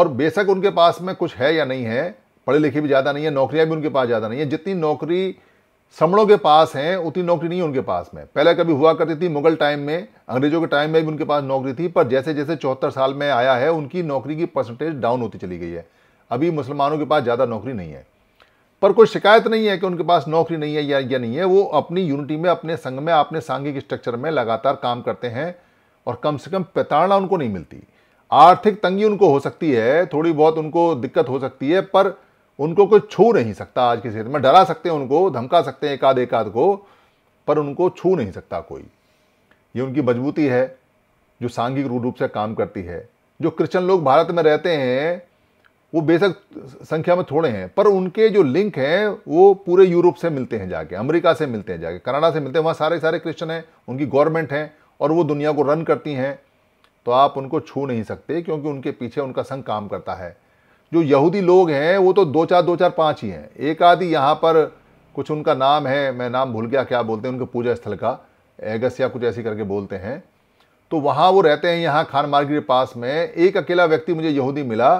और बेशक उनके पास में कुछ है या नहीं है पढ़े लिखे भी ज़्यादा नहीं है नौकरियाँ भी उनके पास ज़्यादा नहीं है जितनी नौकरी समड़ों के पास हैं उतनी नौकरी नहीं है उनके पास में पहले कभी हुआ करती थी मुगल टाइम में अंग्रेजों के टाइम में भी उनके पास नौकरी थी पर जैसे जैसे चौहत्तर साल में आया है उनकी नौकरी की परसेंटेज डाउन होती चली गई है अभी मुसलमानों के पास ज़्यादा नौकरी नहीं है पर कोई शिकायत नहीं है कि उनके पास नौकरी नहीं है या या नहीं है वो अपनी यूनिटी में अपने संघ में अपने सांघिक स्ट्रक्चर में लगातार काम करते हैं और कम से कम प्रताड़ना उनको नहीं मिलती आर्थिक तंगी उनको हो सकती है थोड़ी बहुत उनको दिक्कत हो सकती है पर उनको कोई छू नहीं सकता आज के क्षेत्र में डरा सकते हैं उनको धमका सकते हैं एकाध एकाध को पर उनको छू नहीं सकता कोई ये उनकी मजबूती है जो सांघिक रूप से काम करती है जो क्रिश्चन लोग भारत में रहते हैं वो बेशक संख्या में थोड़े हैं पर उनके जो लिंक हैं वो पूरे यूरोप से मिलते हैं जाके अमेरिका से मिलते हैं जाके कनाडा से मिलते हैं वहाँ सारे सारे क्रिश्चन हैं उनकी गवर्नमेंट हैं और वो दुनिया को रन करती हैं तो आप उनको छू नहीं सकते क्योंकि उनके पीछे उनका संघ काम करता है जो यहूदी लोग हैं वो तो दो चार दो चार पाँच ही हैं एक आदि यहाँ पर कुछ उनका नाम है मैं नाम भूल गया क्या बोलते हैं उनके पूजा स्थल का एगस या कुछ ऐसी करके बोलते हैं तो वहाँ वो रहते हैं यहाँ खान मार्केट के पास में एक अकेला व्यक्ति मुझे यहूदी मिला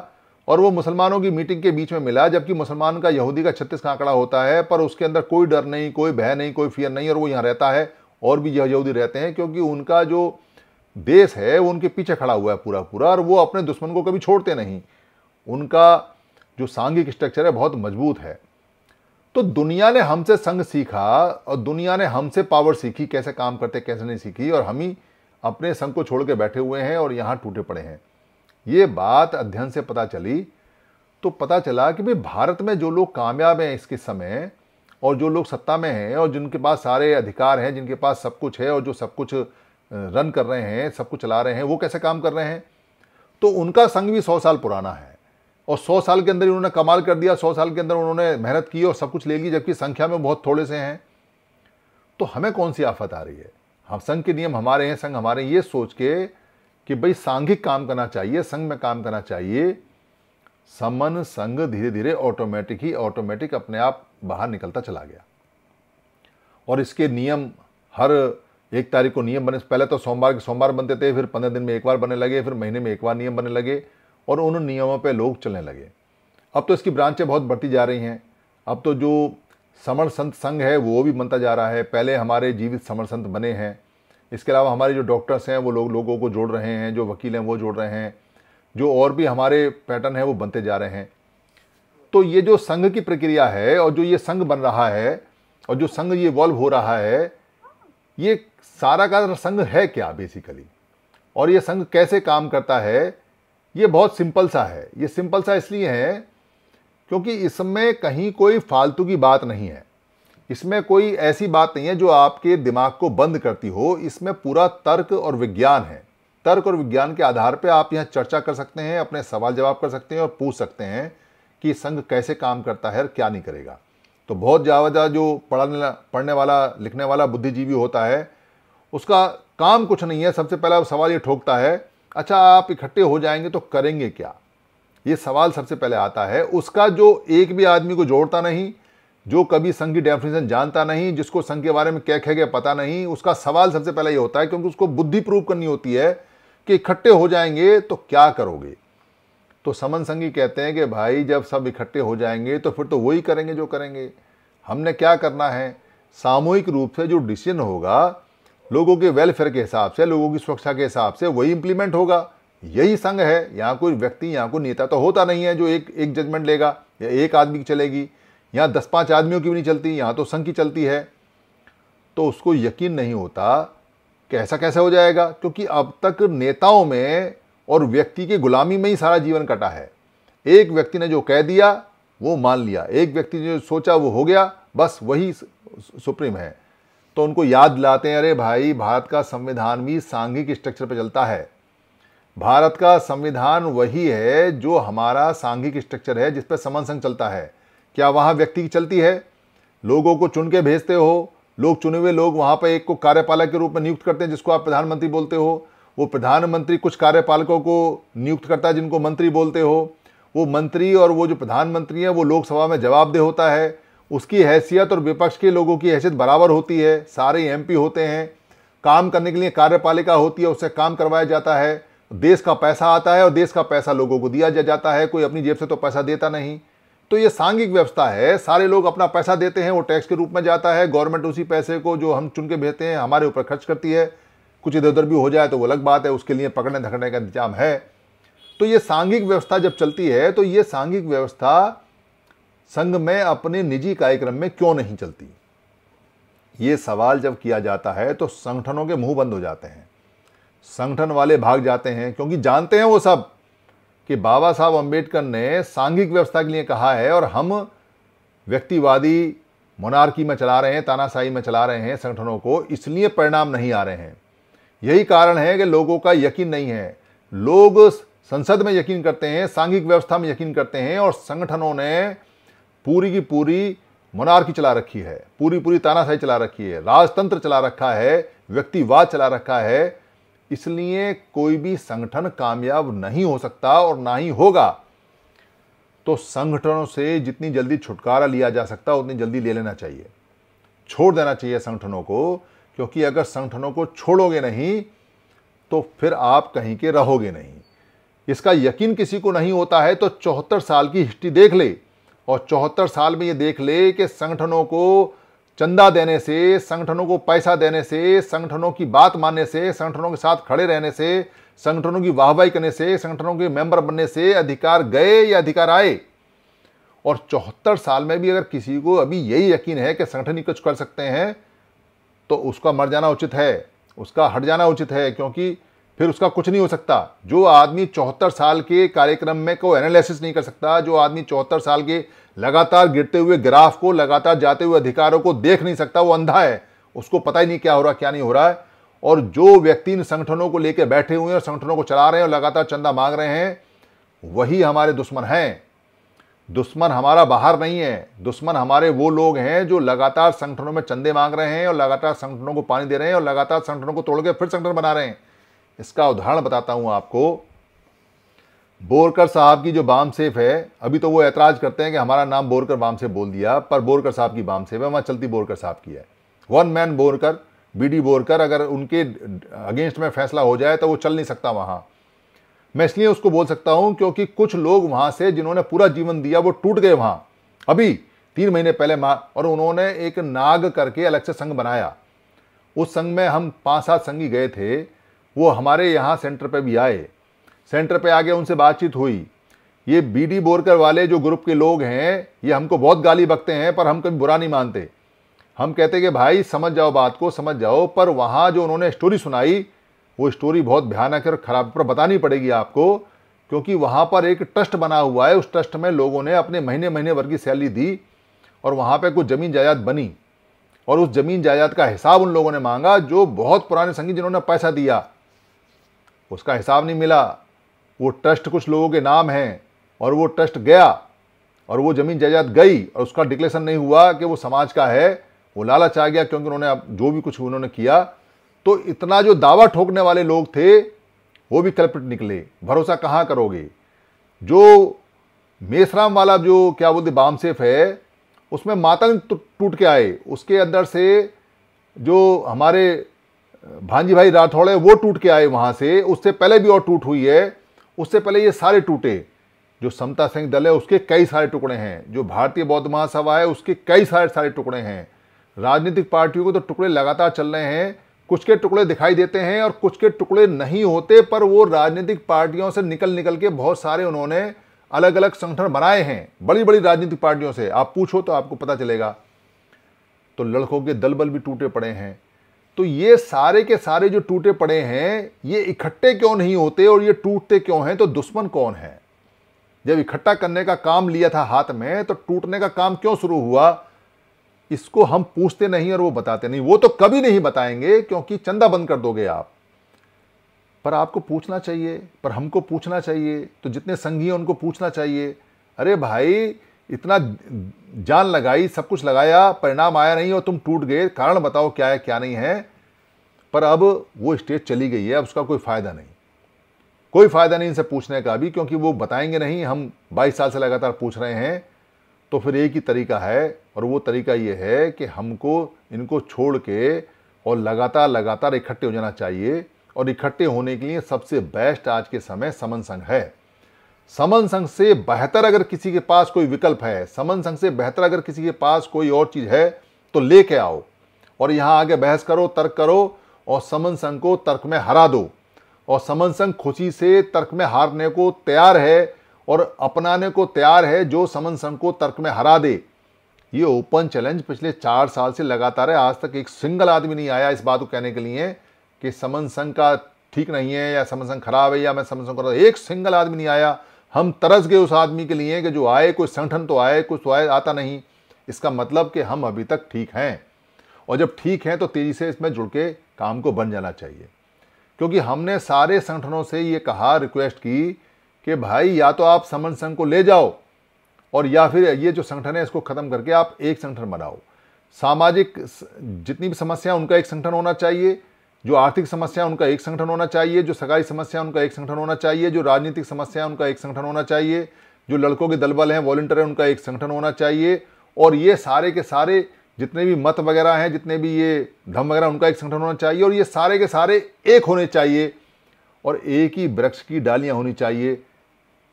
और वो मुसलमानों की मीटिंग के बीच में मिला जबकि मुसलमान का यहूदी का छत्तीस का आंकड़ा होता है पर उसके अंदर कोई डर नहीं कोई भय नहीं कोई फियर नहीं और वो यहाँ रहता है और भी यह यहूदी रहते हैं क्योंकि उनका जो देश है वो उनके पीछे खड़ा हुआ है पूरा पूरा और वो अपने दुश्मन को कभी छोड़ते नहीं उनका जो सांघिक स्ट्रक्चर है बहुत मजबूत है तो दुनिया ने हमसे संग सीखा और दुनिया ने हमसे पावर सीखी कैसे काम करते कैसे नहीं सीखी और हम ही अपने संघ को छोड़ के बैठे हुए हैं और यहाँ टूटे पड़े हैं ये बात अध्ययन से पता चली तो पता चला कि भाई भारत में जो लोग कामयाब हैं इसके समय और जो लोग सत्ता में हैं और जिनके पास सारे अधिकार हैं जिनके पास सब कुछ है और जो सब कुछ रन कर रहे हैं सब कुछ चला रहे हैं वो कैसे काम कर रहे हैं तो उनका संघ भी सौ साल पुराना है और सौ साल के अंदर उन्होंने कमाल कर दिया सौ साल के अंदर उन्होंने मेहनत की और सब कुछ ले ली जबकि संख्या में बहुत थोड़े से हैं तो हमें कौन सी आफत आ रही है हम संघ के नियम हमारे हैं संघ हमारे ये सोच के कि भाई सांघिक काम करना चाहिए संघ में काम करना चाहिए समन संघ धीरे धीरे ऑटोमेटिक ही ऑटोमेटिक अपने आप बाहर निकलता चला गया और इसके नियम हर एक तारीख को नियम बने पहले तो सोमवार के सोमवार बनते थे फिर पंद्रह दिन में एक बार बनने लगे फिर महीने में एक बार नियम बनने लगे और उन नियमों पर लोग चलने लगे अब तो इसकी ब्रांचें बहुत बढ़ती जा रही हैं अब तो जो समर संत संघ है वो भी बनता जा रहा है पहले हमारे जीवित समर संत बने हैं इसके अलावा हमारे जो डॉक्टर्स हैं वो लोग लोगों को जोड़ रहे हैं जो वकील हैं वो जोड़ रहे हैं जो और भी हमारे पैटर्न हैं वो बनते जा रहे हैं तो ये जो संघ की प्रक्रिया है और जो ये संघ बन रहा है और जो संघ ये इवॉल्व हो रहा है ये सारा का संघ है क्या बेसिकली और ये संघ कैसे काम करता है ये बहुत सिंपल सा है ये सिंपल सा इसलिए है क्योंकि इसमें कहीं कोई फालतू की बात नहीं है इसमें कोई ऐसी बात नहीं है जो आपके दिमाग को बंद करती हो इसमें पूरा तर्क और विज्ञान है तर्क और विज्ञान के आधार पर आप यहाँ चर्चा कर सकते हैं अपने सवाल जवाब कर सकते हैं और पूछ सकते हैं कि संघ कैसे काम करता है और क्या नहीं करेगा तो बहुत ज़्यादा जो पढ़ने पढ़ने वाला लिखने वाला बुद्धिजीवी होता है उसका काम कुछ नहीं है सबसे पहला सवाल ये ठोकता है अच्छा आप इकट्ठे हो जाएंगे तो करेंगे क्या ये सवाल सबसे पहले आता है उसका जो एक भी आदमी को जोड़ता नहीं जो कभी संघ की डेफिनेशन जानता नहीं जिसको संघ के बारे में क्या कह गया पता नहीं उसका सवाल सबसे पहले ये होता है क्योंकि उसको बुद्धि प्रूव करनी होती है कि इकट्ठे हो जाएंगे तो क्या करोगे तो समन संघी कहते हैं कि भाई जब सब इकट्ठे हो जाएंगे तो फिर तो वही करेंगे जो करेंगे हमने क्या करना है सामूहिक रूप से जो डिसीजन होगा लोगों के वेलफेयर के हिसाब से लोगों की सुरक्षा के हिसाब से वही इम्प्लीमेंट होगा यही संघ है यहाँ कोई व्यक्ति यहाँ कोई नेता तो होता नहीं है जो एक एक जजमेंट लेगा या एक आदमी की चलेगी यहाँ दस पाँच आदमियों की भी नहीं चलती यहाँ तो संघ की चलती है तो उसको यकीन नहीं होता कैसा ऐसा हो जाएगा क्योंकि अब तक नेताओं में और व्यक्ति के गुलामी में ही सारा जीवन कटा है एक व्यक्ति ने जो कह दिया वो मान लिया एक व्यक्ति ने जो सोचा वो हो गया बस वही सुप्रीम है तो उनको याद दिलाते हैं अरे भाई भारत का संविधान भी सांघिक स्ट्रक्चर पर चलता है भारत का संविधान वही है जो हमारा सांघिक स्ट्रक्चर है जिस पर समन संघ चलता है क्या वहाँ व्यक्ति की चलती है लोगों को चुन के भेजते हो लोग चुने हुए लोग वहाँ पर एक को कार्यपालक के रूप में नियुक्त करते हैं जिसको आप प्रधानमंत्री बोलते हो वो प्रधानमंत्री कुछ कार्यपालकों को नियुक्त करता है जिनको मंत्री बोलते हो वो मंत्री और वो जो प्रधानमंत्री हैं वो लोकसभा में जवाबदेह होता है उसकी हैसियत और विपक्ष के लोगों की हैसियत बराबर होती है सारे एम होते हैं काम करने के लिए कार्यपालिका होती है उससे काम करवाया जाता है देश का पैसा आता है और देश का पैसा लोगों को दिया जा जाता है कोई अपनी जेब से तो पैसा देता नहीं तो ये सांघिक व्यवस्था है सारे लोग अपना पैसा देते हैं वो टैक्स के रूप में जाता है गवर्नमेंट उसी पैसे को जो हम चुन के भेजते हैं हमारे ऊपर खर्च करती है कुछ इधर उधर भी हो जाए तो वो अलग बात है उसके लिए पकड़ने धकड़ने का इंतजाम है तो ये सांघिक व्यवस्था जब चलती है तो ये सांघिक व्यवस्था संघ में अपने निजी कार्यक्रम में क्यों नहीं चलती ये सवाल जब किया जाता है तो संगठनों के मुंह बंद हो जाते हैं संगठन वाले भाग जाते हैं क्योंकि जानते हैं वो सब कि बाबा साहब अंबेडकर ने सांघिक व्यवस्था के लिए कहा है और हम व्यक्तिवादी मोनार्की में चला रहे हैं तानाशाही में चला रहे हैं संगठनों को इसलिए परिणाम नहीं आ रहे हैं यही कारण है कि लोगों का यकीन नहीं है लोग संसद में यकीन करते हैं सांघिक व्यवस्था में यकीन करते हैं और संगठनों ने पूरी की पूरी मोनार्की चला रखी है पूरी पूरी तानाशाही चला रखी है राजतंत्र चला रखा है व्यक्तिवाद चला रखा है इसलिए कोई भी संगठन कामयाब नहीं हो सकता और ना ही होगा तो संगठनों से जितनी जल्दी छुटकारा लिया जा सकता उतनी जल्दी ले लेना चाहिए छोड़ देना चाहिए संगठनों को क्योंकि अगर संगठनों को छोड़ोगे नहीं तो फिर आप कहीं के रहोगे नहीं इसका यकीन किसी को नहीं होता है तो चौहत्तर साल की हिस्ट्री देख ले और चौहत्तर साल में ये देख ले कि संगठनों को चंदा देने से संगठनों को पैसा देने से संगठनों की बात मानने से संगठनों के साथ खड़े रहने से संगठनों की वाहवाही करने से संगठनों के मेंबर बनने से अधिकार गए या अधिकार आए और चौहत्तर साल में भी अगर किसी को अभी यही यकीन है कि संगठन ही कुछ कर सकते हैं तो उसका मर जाना उचित है उसका हट जाना उचित है क्योंकि फिर उसका कुछ नहीं हो सकता जो आदमी चौहत्तर साल के कार्यक्रम में को एनालिसिस नहीं कर सकता जो आदमी चौहत्तर साल के लगातार गिरते हुए ग्राफ को लगातार जाते हुए अधिकारों को देख नहीं सकता वो अंधा है उसको पता ही नहीं क्या हो रहा क्या नहीं हो रहा है और जो व्यक्ति इन संगठनों को लेकर बैठे हुए हैं और संगठनों को चला रहे हैं और लगातार चंदा मांग रहे हैं वही हमारे दुश्मन हैं दुश्मन हमारा बाहर नहीं है दुश्मन हमारे वो लोग हैं जो लगातार संगठनों में चंदे मांग रहे हैं और लगातार संगठनों को पानी दे रहे हैं और लगातार संगठनों को तोड़ के फिर संगठन बना रहे हैं इसका उदाहरण बताता हूं आपको बोरकर साहब की जो बाम सेफ है अभी तो वो ऐतराज करते हैं कि हमारा नाम बोरकर बाम सेफ बोल दिया पर बोरकर साहब की बाम सेफ है वहां चलती बोरकर साहब की है वन मैन बोरकर बीडी बोरकर अगर उनके अगेंस्ट में फैसला हो जाए तो वो चल नहीं सकता वहां मैं इसलिए उसको बोल सकता हूं क्योंकि कुछ लोग वहां से जिन्होंने पूरा जीवन दिया वो टूट गए वहां अभी तीन महीने पहले माँ और उन्होंने एक नाग करके अलग से संघ बनाया उस संघ में हम पांच सात संगी गए थे वो हमारे यहाँ सेंटर पे भी आए सेंटर पे आके उनसे बातचीत हुई ये बीडी बोरकर वाले जो ग्रुप के लोग हैं ये हमको बहुत गाली बकते हैं पर हम कभी बुरा नहीं मानते हम कहते कि भाई समझ जाओ बात को समझ जाओ पर वहाँ जो उन्होंने स्टोरी सुनाई वो स्टोरी बहुत भयानक और ख़राब पर बतानी पड़ेगी आपको क्योंकि वहाँ पर एक ट्रस्ट बना हुआ है उस ट्रस्ट में लोगों ने अपने महीने महीने भर की सैलरी दी और वहाँ पर कुछ ज़मीन जायदाद बनी और उस ज़मीन जायदाद का हिसाब उन लोगों ने मांगा जो बहुत पुराने संगीत जिन्होंने पैसा दिया उसका हिसाब नहीं मिला वो ट्रस्ट कुछ लोगों के नाम हैं और वो ट्रस्ट गया और वो ज़मीन जायदाद गई और उसका डिक्लेरेशन नहीं हुआ कि वो समाज का है वो लालच आ गया क्योंकि उन्होंने जो भी कुछ उन्होंने किया तो इतना जो दावा ठोकने वाले लोग थे वो भी कल्पिट निकले भरोसा कहाँ करोगे जो मेसराम वाला जो क्या बोलते बाम सेफ है उसमें मातंग टूट के आए उसके अंदर से जो हमारे भांजी भाई राठौड़े वो टूट के आए वहाँ से उससे पहले भी और टूट हुई है उससे पहले ये सारे टूटे जो समता सिंह दल है उसके कई सारे टुकड़े हैं जो भारतीय बौद्ध महासभा है उसके कई सारे सारे टुकड़े हैं राजनीतिक पार्टियों के तो टुकड़े लगातार चल रहे हैं कुछ के टुकड़े दिखाई देते हैं और कुछ के टुकड़े नहीं होते पर वो राजनीतिक पार्टियों से निकल निकल के बहुत सारे उन्होंने अलग अलग संगठन बनाए हैं बड़ी बड़ी राजनीतिक पार्टियों से आप पूछो तो आपको पता चलेगा तो लड़कों के दलबल भी टूटे पड़े हैं तो ये सारे के सारे जो टूटे पड़े हैं ये इकट्ठे क्यों नहीं होते और ये टूटते क्यों हैं तो दुश्मन कौन है जब इकट्ठा करने का काम लिया था हाथ में तो टूटने का काम क्यों शुरू हुआ इसको हम पूछते नहीं और वो बताते नहीं वो तो कभी नहीं बताएंगे क्योंकि चंदा बंद कर दोगे आप पर आपको पूछना चाहिए पर हमको पूछना चाहिए तो जितने संघी हैं उनको पूछना चाहिए अरे भाई इतना जान लगाई सब कुछ लगाया परिणाम आया नहीं और तुम टूट गए कारण बताओ क्या है क्या नहीं है पर अब वो स्टेज चली गई है अब उसका कोई फ़ायदा नहीं कोई फ़ायदा नहीं इनसे पूछने का भी क्योंकि वो बताएंगे नहीं हम 22 साल से लगातार पूछ रहे हैं तो फिर एक ही तरीका है और वो तरीका ये है कि हमको इनको छोड़ के और लगातार लगातार इकट्ठे हो जाना चाहिए और इकट्ठे होने के लिए सबसे बेस्ट आज के समय समन संघ है समन संघ से बेहतर अगर किसी के पास कोई विकल्प है समन संघ से बेहतर अगर किसी के पास कोई और चीज़ है तो लेके आओ और यहाँ आगे बहस करो तर्क करो और समन संघ को तर्क में हरा दो और समन संघ खुशी से तर्क में हारने को तैयार है और अपनाने को तैयार है जो समन संघ को तर्क में हरा दे ये ओपन चैलेंज पिछले चार साल से लगातार है आज तक एक सिंगल आदमी नहीं आया इस बात को कहने के लिए कि समन संघ का ठीक नहीं है या समन संघ खराब है या मैं समन संघ कर एक सिंगल आदमी नहीं आया हम तरस गए उस आदमी के लिए कि जो आए कोई संगठन तो आए कुछ तो आए आता नहीं इसका मतलब कि हम अभी तक ठीक हैं और जब ठीक हैं तो तेज़ी से इसमें जुड़ के काम को बन जाना चाहिए क्योंकि हमने सारे संगठनों से ये कहा रिक्वेस्ट की कि भाई या तो आप समन संघ को ले जाओ और या फिर ये जो संगठन है इसको ख़त्म करके आप एक संगठन बनाओ सामाजिक जितनी भी समस्या उनका एक संगठन होना चाहिए जो आर्थिक समस्या उनका एक संगठन होना चाहिए जो सगाई समस्या उनका एक संगठन होना चाहिए जो राजनीतिक समस्या उनका एक संगठन होना चाहिए जो लड़कों के दलबल हैं वॉल्टियर हैं उनका एक संगठन होना चाहिए और ये सारे के सारे जितने भी मत वगैरह हैं जितने भी ये धम वगैरह उनका एक संगठन होना चाहिए और ये सारे के सारे एक होने चाहिए और एक ही वृक्ष की डालियाँ होनी चाहिए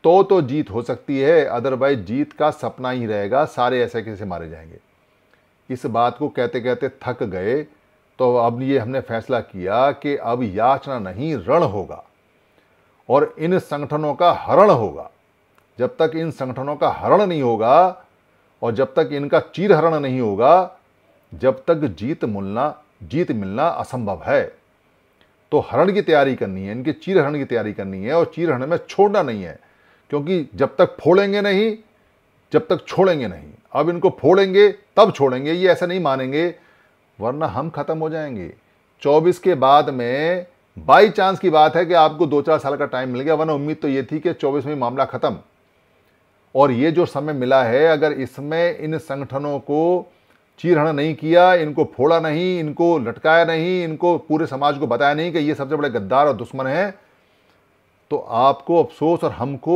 तो तो जीत हो सकती है अदरवाइज जीत का सपना ही रहेगा सारे ऐसे कैसे मारे जाएंगे इस बात को कहते कहते थक गए तो अब ये हमने फैसला किया कि अब याचना नहीं रण होगा और इन संगठनों का हरण होगा जब तक इन संगठनों का हरण नहीं होगा और जब तक इनका चीरहरण नहीं होगा जब तक जीत मिलना जीत मिलना असंभव है तो हरण की तैयारी करनी है इनके चीरहरण की तैयारी करनी है और चीरहरण में छोड़ना नहीं है क्योंकि जब तक फोड़ेंगे नहीं जब तक छोड़ेंगे नहीं अब इनको फोड़ेंगे तब छोड़ेंगे ये ऐसा नहीं मानेंगे वरना हम ख़त्म हो जाएंगे 24 के बाद में बाई चांस की बात है कि आपको दो चार साल का टाइम मिल गया वरना उम्मीद तो ये थी कि 24 में मामला ख़त्म और ये जो समय मिला है अगर इसमें इन संगठनों को चीरहण नहीं किया इनको फोड़ा नहीं इनको लटकाया नहीं इनको पूरे समाज को बताया नहीं कि ये सबसे बड़े गद्दार और दुश्मन हैं तो आपको अफसोस और हमको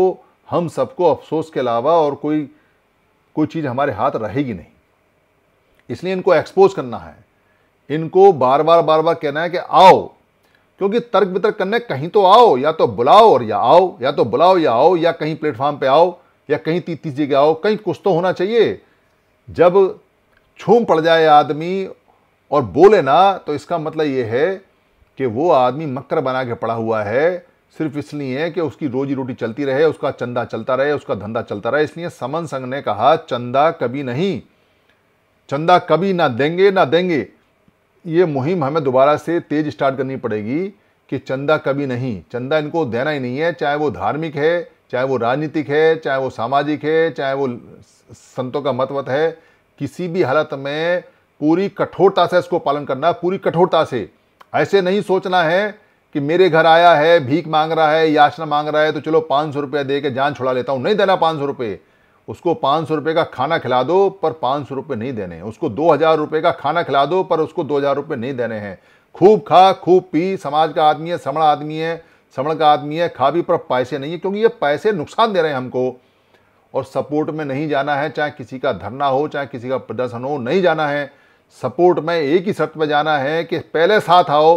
हम सबको अफसोस के अलावा और कोई कोई चीज़ हमारे हाथ रहेगी नहीं इसलिए इनको एक्सपोज करना है इनको बार बार बार बार कहना है कि आओ क्योंकि तर्क वितर्क करने कहीं तो आओ या तो बुलाओ और या आओ या तो बुलाओ या आओ या कहीं प्लेटफॉर्म पे आओ या कहीं तीस जगह आओ कहीं कुछ तो होना चाहिए जब छूम पड़ जाए आदमी और बोले ना तो इसका मतलब ये है कि वो आदमी मक्कर बना के पड़ा हुआ है सिर्फ इसलिए कि उसकी रोजी रोटी चलती रहे उसका चंदा चलता रहे उसका धंधा चलता रहे इसलिए समन संघ ने कहा चंदा कभी नहीं चंदा कभी ना देंगे ना देंगे ये मुहिम हमें दोबारा से तेज स्टार्ट करनी पड़ेगी कि चंदा कभी नहीं चंदा इनको देना ही नहीं है चाहे वो धार्मिक है चाहे वो राजनीतिक है चाहे वो सामाजिक है चाहे वो संतों का मतवत है किसी भी हालत में पूरी कठोरता से इसको पालन करना पूरी कठोरता से ऐसे नहीं सोचना है कि मेरे घर आया है भीख मांग रहा है याचना मांग रहा है तो चलो पाँच सौ रुपया दे के जान छुड़ा लेता हूँ नहीं देना पाँच सौ रुपये उसको पाँच सौ का खाना खिला दो पर पाँच सौ रुपये नहीं देने हैं उसको दो हज़ार रुपये का खाना खिला दो पर उसको दो हज़ार रुपये नहीं देने हैं खूब खा खूब पी समाज का आदमी है समण आदमी है समण का आदमी है खा भी पर पैसे नहीं है क्योंकि ये पैसे नुकसान दे रहे हैं हमको और सपोर्ट में नहीं जाना है चाहे किसी का धरना हो चाहे किसी का प्रदर्शन हो नहीं जाना है सपोर्ट में एक ही शर्त में जाना है कि पहले साथ आओ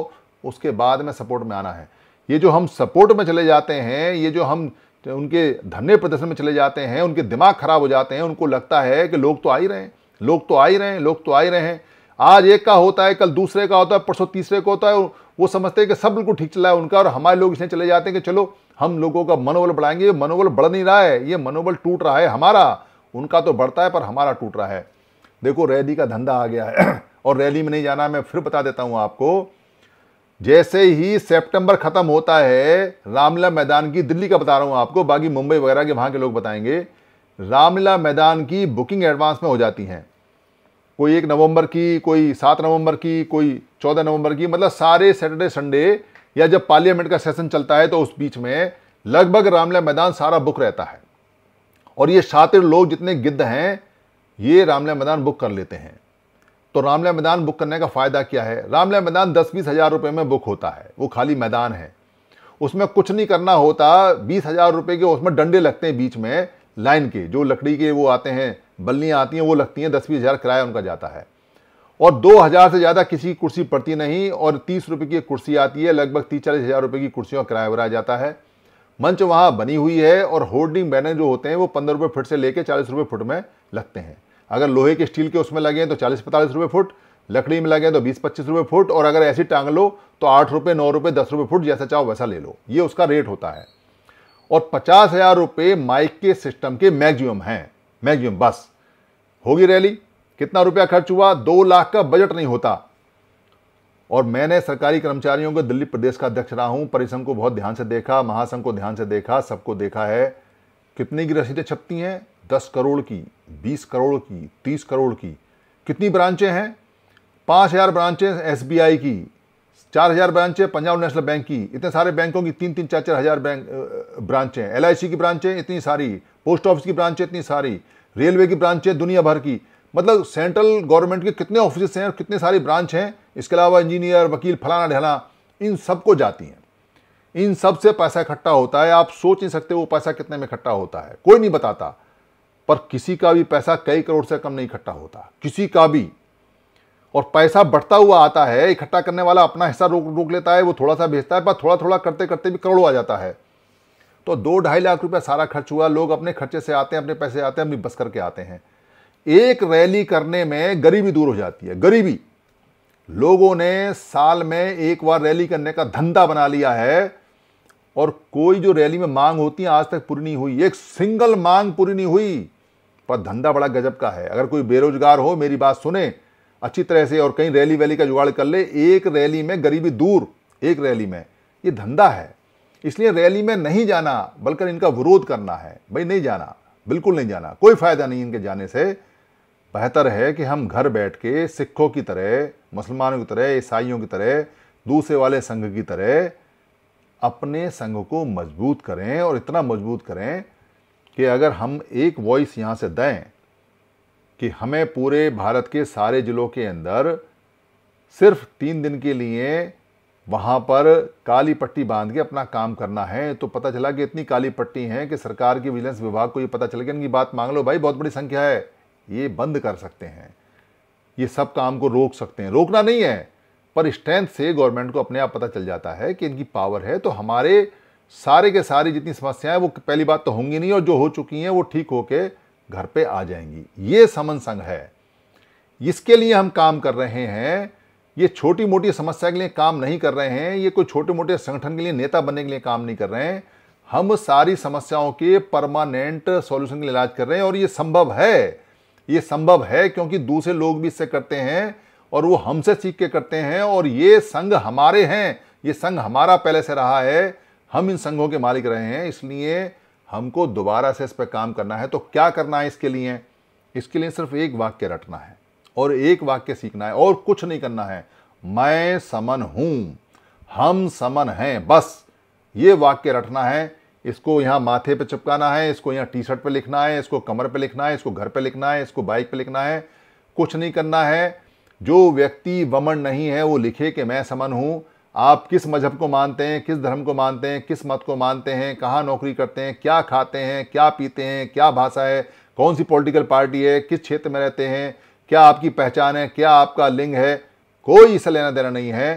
उसके बाद में सपोर्ट में आना है ये जो हम सपोर्ट में चले जाते हैं ये जो हम तो उनके धरने प्रदर्शन में चले जाते हैं उनके दिमाग खराब हो जाते हैं उनको लगता है कि लोग तो आ ही रहे हैं लोग तो आ ही रहे हैं लोग तो आ ही रहे हैं आज एक का होता है कल दूसरे का होता है परसों तीसरे का होता है वो समझते हैं कि सब बिल्कुल ठीक चला है उनका और हमारे लोग इसलिए चले जाते हैं कि चलो हम लोगों का मनोबल बढ़ाएंगे ये मनोबल बढ़ नहीं रहा है ये मनोबल टूट रहा है हमारा उनका तो बढ़ता है पर हमारा टूट रहा है देखो रैली का धंधा आ गया है और रैली में नहीं जाना मैं फिर बता देता हूँ आपको जैसे ही सितंबर खत्म होता है रामलीला मैदान की दिल्ली का बता रहा हूँ आपको बाकी मुंबई वगैरह के वहां के लोग बताएंगे रामलीला मैदान की बुकिंग एडवांस में हो जाती हैं कोई एक नवंबर की कोई सात नवंबर की कोई चौदह नवंबर की मतलब सारे सैटरडे संडे या जब पार्लियामेंट का सेशन चलता है तो उस बीच में लगभग रामलीला मैदान सारा बुक रहता है और ये शातिर लोग जितने गिद्ध हैं ये रामलीला मैदान बुक कर लेते हैं तो रामलीला मैदान बुक करने का फ़ायदा क्या है रामलीला मैदान दस बीस हज़ार रुपये में बुक होता है वो खाली मैदान है उसमें कुछ नहीं करना होता बीस हज़ार रुपये के उसमें डंडे लगते हैं बीच में लाइन के जो लकड़ी के वो आते हैं बल्लियाँ आती हैं वो लगती हैं दस बीस हज़ार किराया उनका जाता है और दो हज़ार से ज़्यादा किसी की कुर्सी पड़ती नहीं और तीस रुपये की कुर्सी आती है लगभग तीस चालीस हज़ार रुपये की कुर्सियों का किराया भरा जाता है मंच वहाँ बनी हुई है और होर्डिंग बैनर जो होते हैं वो पंद्रह रुपये फुट से लेकर चालीस रुपये फुट में लगते हैं अगर लोहे के स्टील के उसमें लगे तो चालीस पैंतालीस रुपये फुट लकड़ी में लगे तो बीस पच्चीस रुपये फुट और अगर ऐसी टांग लो तो आठ रुपये नौ रुपये दस रुपये फुट जैसा चाहो वैसा ले लो ये उसका रेट होता है और पचास हज़ार रुपये माइक के सिस्टम के मैगजिम हैं मैगजिम बस होगी रैली कितना रुपया खर्च हुआ दो लाख का बजट नहीं होता और मैंने सरकारी कर्मचारियों को दिल्ली प्रदेश का अध्यक्ष रहा हूँ परिसंघ को बहुत ध्यान से देखा महासंघ को ध्यान से देखा सबको देखा है कितनी की रसीदें छपती हैं दस करोड़ की बीस करोड़ की तीस करोड़ की कितनी ब्रांचें हैं पाँच हज़ार ब्रांचें एस की चार हज़ार ब्रांचें पंजाब नेशनल बैंक की इतने सारे बैंकों की तीन तीन चार चार हज़ार बैंक ब्रांचें एल की ब्रांचें इतनी सारी पोस्ट ऑफिस की ब्रांचें इतनी सारी रेलवे की ब्रांचें दुनिया भर की मतलब सेंट्रल गवर्नमेंट के कितने ऑफिस हैं और कितने सारी ब्रांच हैं इसके अलावा इंजीनियर वकील फलाना ढहला इन सबको जाती हैं इन सब से पैसा इकट्ठा होता है आप सोच नहीं सकते वो पैसा कितने में इकट्ठा होता है कोई नहीं बताता पर किसी का भी पैसा कई करोड़ से कम नहीं इकट्ठा होता किसी का भी और पैसा बढ़ता हुआ आता है इकट्ठा करने वाला अपना हिस्सा रोक रोक लेता है वो थोड़ा सा भेजता है पर थोड़ा थोड़ा करते करते भी करोड़ आ जाता है तो दो ढाई लाख रुपया सारा खर्च हुआ लोग अपने खर्चे से आते हैं अपने पैसे आते हैं अपनी बस करके आते हैं एक रैली करने में गरीबी दूर हो जाती है गरीबी लोगों ने साल में एक बार रैली करने का धंधा बना लिया है और कोई जो रैली में मांग होती है आज तक पूरी नहीं हुई एक सिंगल मांग पूरी नहीं हुई पर धंधा बड़ा गजब का है अगर कोई बेरोजगार हो मेरी बात सुने अच्छी तरह से और कहीं रैली वैली का जुगाड़ कर ले एक रैली में गरीबी दूर एक रैली में ये धंधा है इसलिए रैली में नहीं जाना बल्कि इनका विरोध करना है भाई नहीं जाना बिल्कुल नहीं जाना कोई फ़ायदा नहीं इनके जाने से बेहतर है कि हम घर बैठ के सिखों की तरह मुसलमानों की तरह ईसाइयों की तरह दूसरे वाले संघ की तरह अपने संघ को मजबूत करें और इतना मजबूत करें कि अगर हम एक वॉइस यहाँ से दें कि हमें पूरे भारत के सारे ज़िलों के अंदर सिर्फ तीन दिन के लिए वहाँ पर काली पट्टी बांध के अपना काम करना है तो पता चला कि इतनी काली पट्टी है कि सरकार के विजिलेंस विभाग को ये पता चला कि इनकी बात मांग लो भाई बहुत बड़ी संख्या है ये बंद कर सकते हैं ये सब काम को रोक सकते हैं रोकना नहीं है पर स्ट्रेंथ से गवर्नमेंट को अपने आप पता चल जाता है कि इनकी पावर है तो हमारे सारे के सारी जितनी समस्याएं वो पहली बात तो होंगी नहीं और जो हो चुकी हैं वो ठीक होके घर पे आ जाएंगी ये समन संघ है इसके लिए हम काम कर रहे हैं ये छोटी मोटी समस्या के लिए काम नहीं कर रहे हैं ये कोई छोटे मोटे संगठन के लिए नेता बनने के लिए काम नहीं कर रहे हैं हम सारी समस्याओं के परमानेंट सॉल्यूशन के लिए इलाज कर रहे हैं और ये संभव है ये संभव है क्योंकि दूसरे लोग भी इससे करते हैं और वो हमसे सीख के करते हैं और ये संघ हमारे हैं ये संघ हमारा पहले से रहा है हम इन संघों के मालिक रहे हैं इसलिए हमको दोबारा से इस पर काम करना है तो क्या करना है इसके लिए इसके लिए सिर्फ एक वाक्य रटना है और एक वाक्य सीखना है और कुछ नहीं करना है मैं समन हूं हम समन हैं बस ये वाक्य रटना है इसको यहां माथे पे चिपकाना है इसको यहां टी शर्ट पर लिखना है इसको कमर पे लिखना है इसको घर पे लिखना है इसको बाइक पे लिखना है कुछ नहीं करना है जो व्यक्ति वमन नहीं है वो लिखे कि मैं समन हूं आप किस मज़हब को मानते हैं किस धर्म को मानते हैं किस मत को मानते हैं कहाँ नौकरी करते हैं क्या खाते हैं क्या पीते हैं क्या भाषा है कौन सी पॉलिटिकल पार्टी है किस क्षेत्र में रहते हैं क्या आपकी पहचान है क्या आपका लिंग है कोई इससे लेना देना नहीं है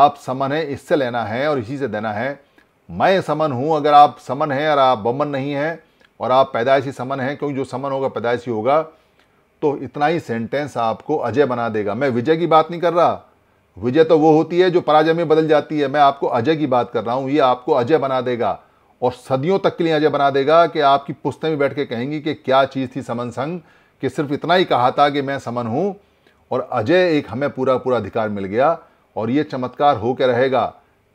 आप समन है इससे लेना है और इसी से देना है मैं समन हूँ अगर आप समन हैं और आप बमन नहीं हैं और आप पैदाइशी समन हैं क्योंकि जो समन होगा पैदाइशी होगा तो इतना ही सेंटेंस आपको अजय बना देगा मैं विजय की बात नहीं कर रहा विजय तो वो होती है जो पराजय में बदल जाती है मैं आपको अजय की बात कर रहा हूं ये आपको अजय बना देगा और सदियों तक के लिए अजय बना देगा कि आपकी पुस्तक में बैठ के कहेंगी कि क्या चीज़ थी समन संघ कि सिर्फ इतना ही कहा था कि मैं समन हूं और अजय एक हमें पूरा पूरा अधिकार मिल गया और ये चमत्कार होकर रहेगा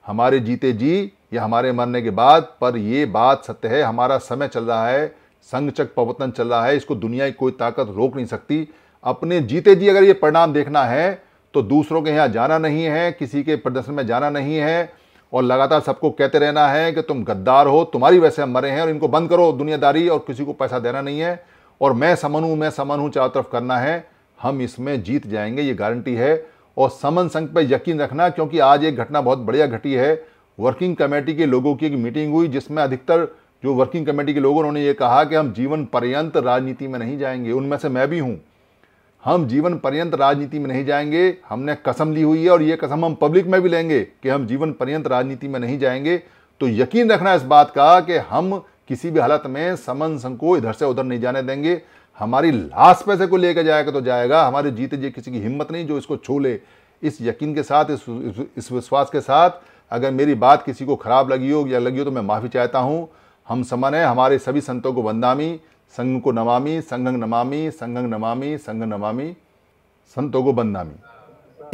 हमारे जीते जी या हमारे मरने के बाद पर यह बात सत्य है हमारा समय चल रहा है संघचक प्रवर्तन चल रहा है इसको दुनिया की कोई ताकत रोक नहीं सकती अपने जीते जी अगर ये परिणाम देखना है तो दूसरों के यहाँ जाना नहीं है किसी के प्रदर्शन में जाना नहीं है और लगातार सबको कहते रहना है कि तुम गद्दार हो तुम्हारी वैसे हम मरे हैं और इनको बंद करो दुनियादारी और किसी को पैसा देना नहीं है और मैं समन हूँ मैं समन हूँ चारों तरफ करना है हम इसमें जीत जाएंगे ये गारंटी है और समन संघ पर यकीन रखना क्योंकि आज एक घटना बहुत बढ़िया घटी है वर्किंग कमेटी के लोगों की एक मीटिंग हुई जिसमें अधिकतर जो वर्किंग कमेटी के लोग उन्होंने ये कहा कि हम जीवन पर्यंत राजनीति में नहीं जाएंगे उनमें से मैं भी हूँ हम जीवन पर्यंत राजनीति में नहीं जाएंगे हमने कसम ली हुई है और ये कसम हम पब्लिक में भी लेंगे कि हम जीवन पर्यंत राजनीति में नहीं जाएंगे तो यकीन रखना इस बात का कि हम किसी भी हालत में समन संघ को इधर से उधर नहीं जाने देंगे हमारी लाश पैसे को लेकर जाएगा तो जाएगा हमारे जीते जी किसी की हिम्मत नहीं जो इसको छू ले इस यकीन के साथ इस, इस विश्वास के साथ अगर मेरी बात किसी को खराब लगी हो या लगी हो तो मैं माफ़ी चाहता हूँ हम समन है हमारे सभी संतों को बंदामी संघ को नमामि संगंग नमामि संगंग नमामि संग नमामि संतों को बंदनामी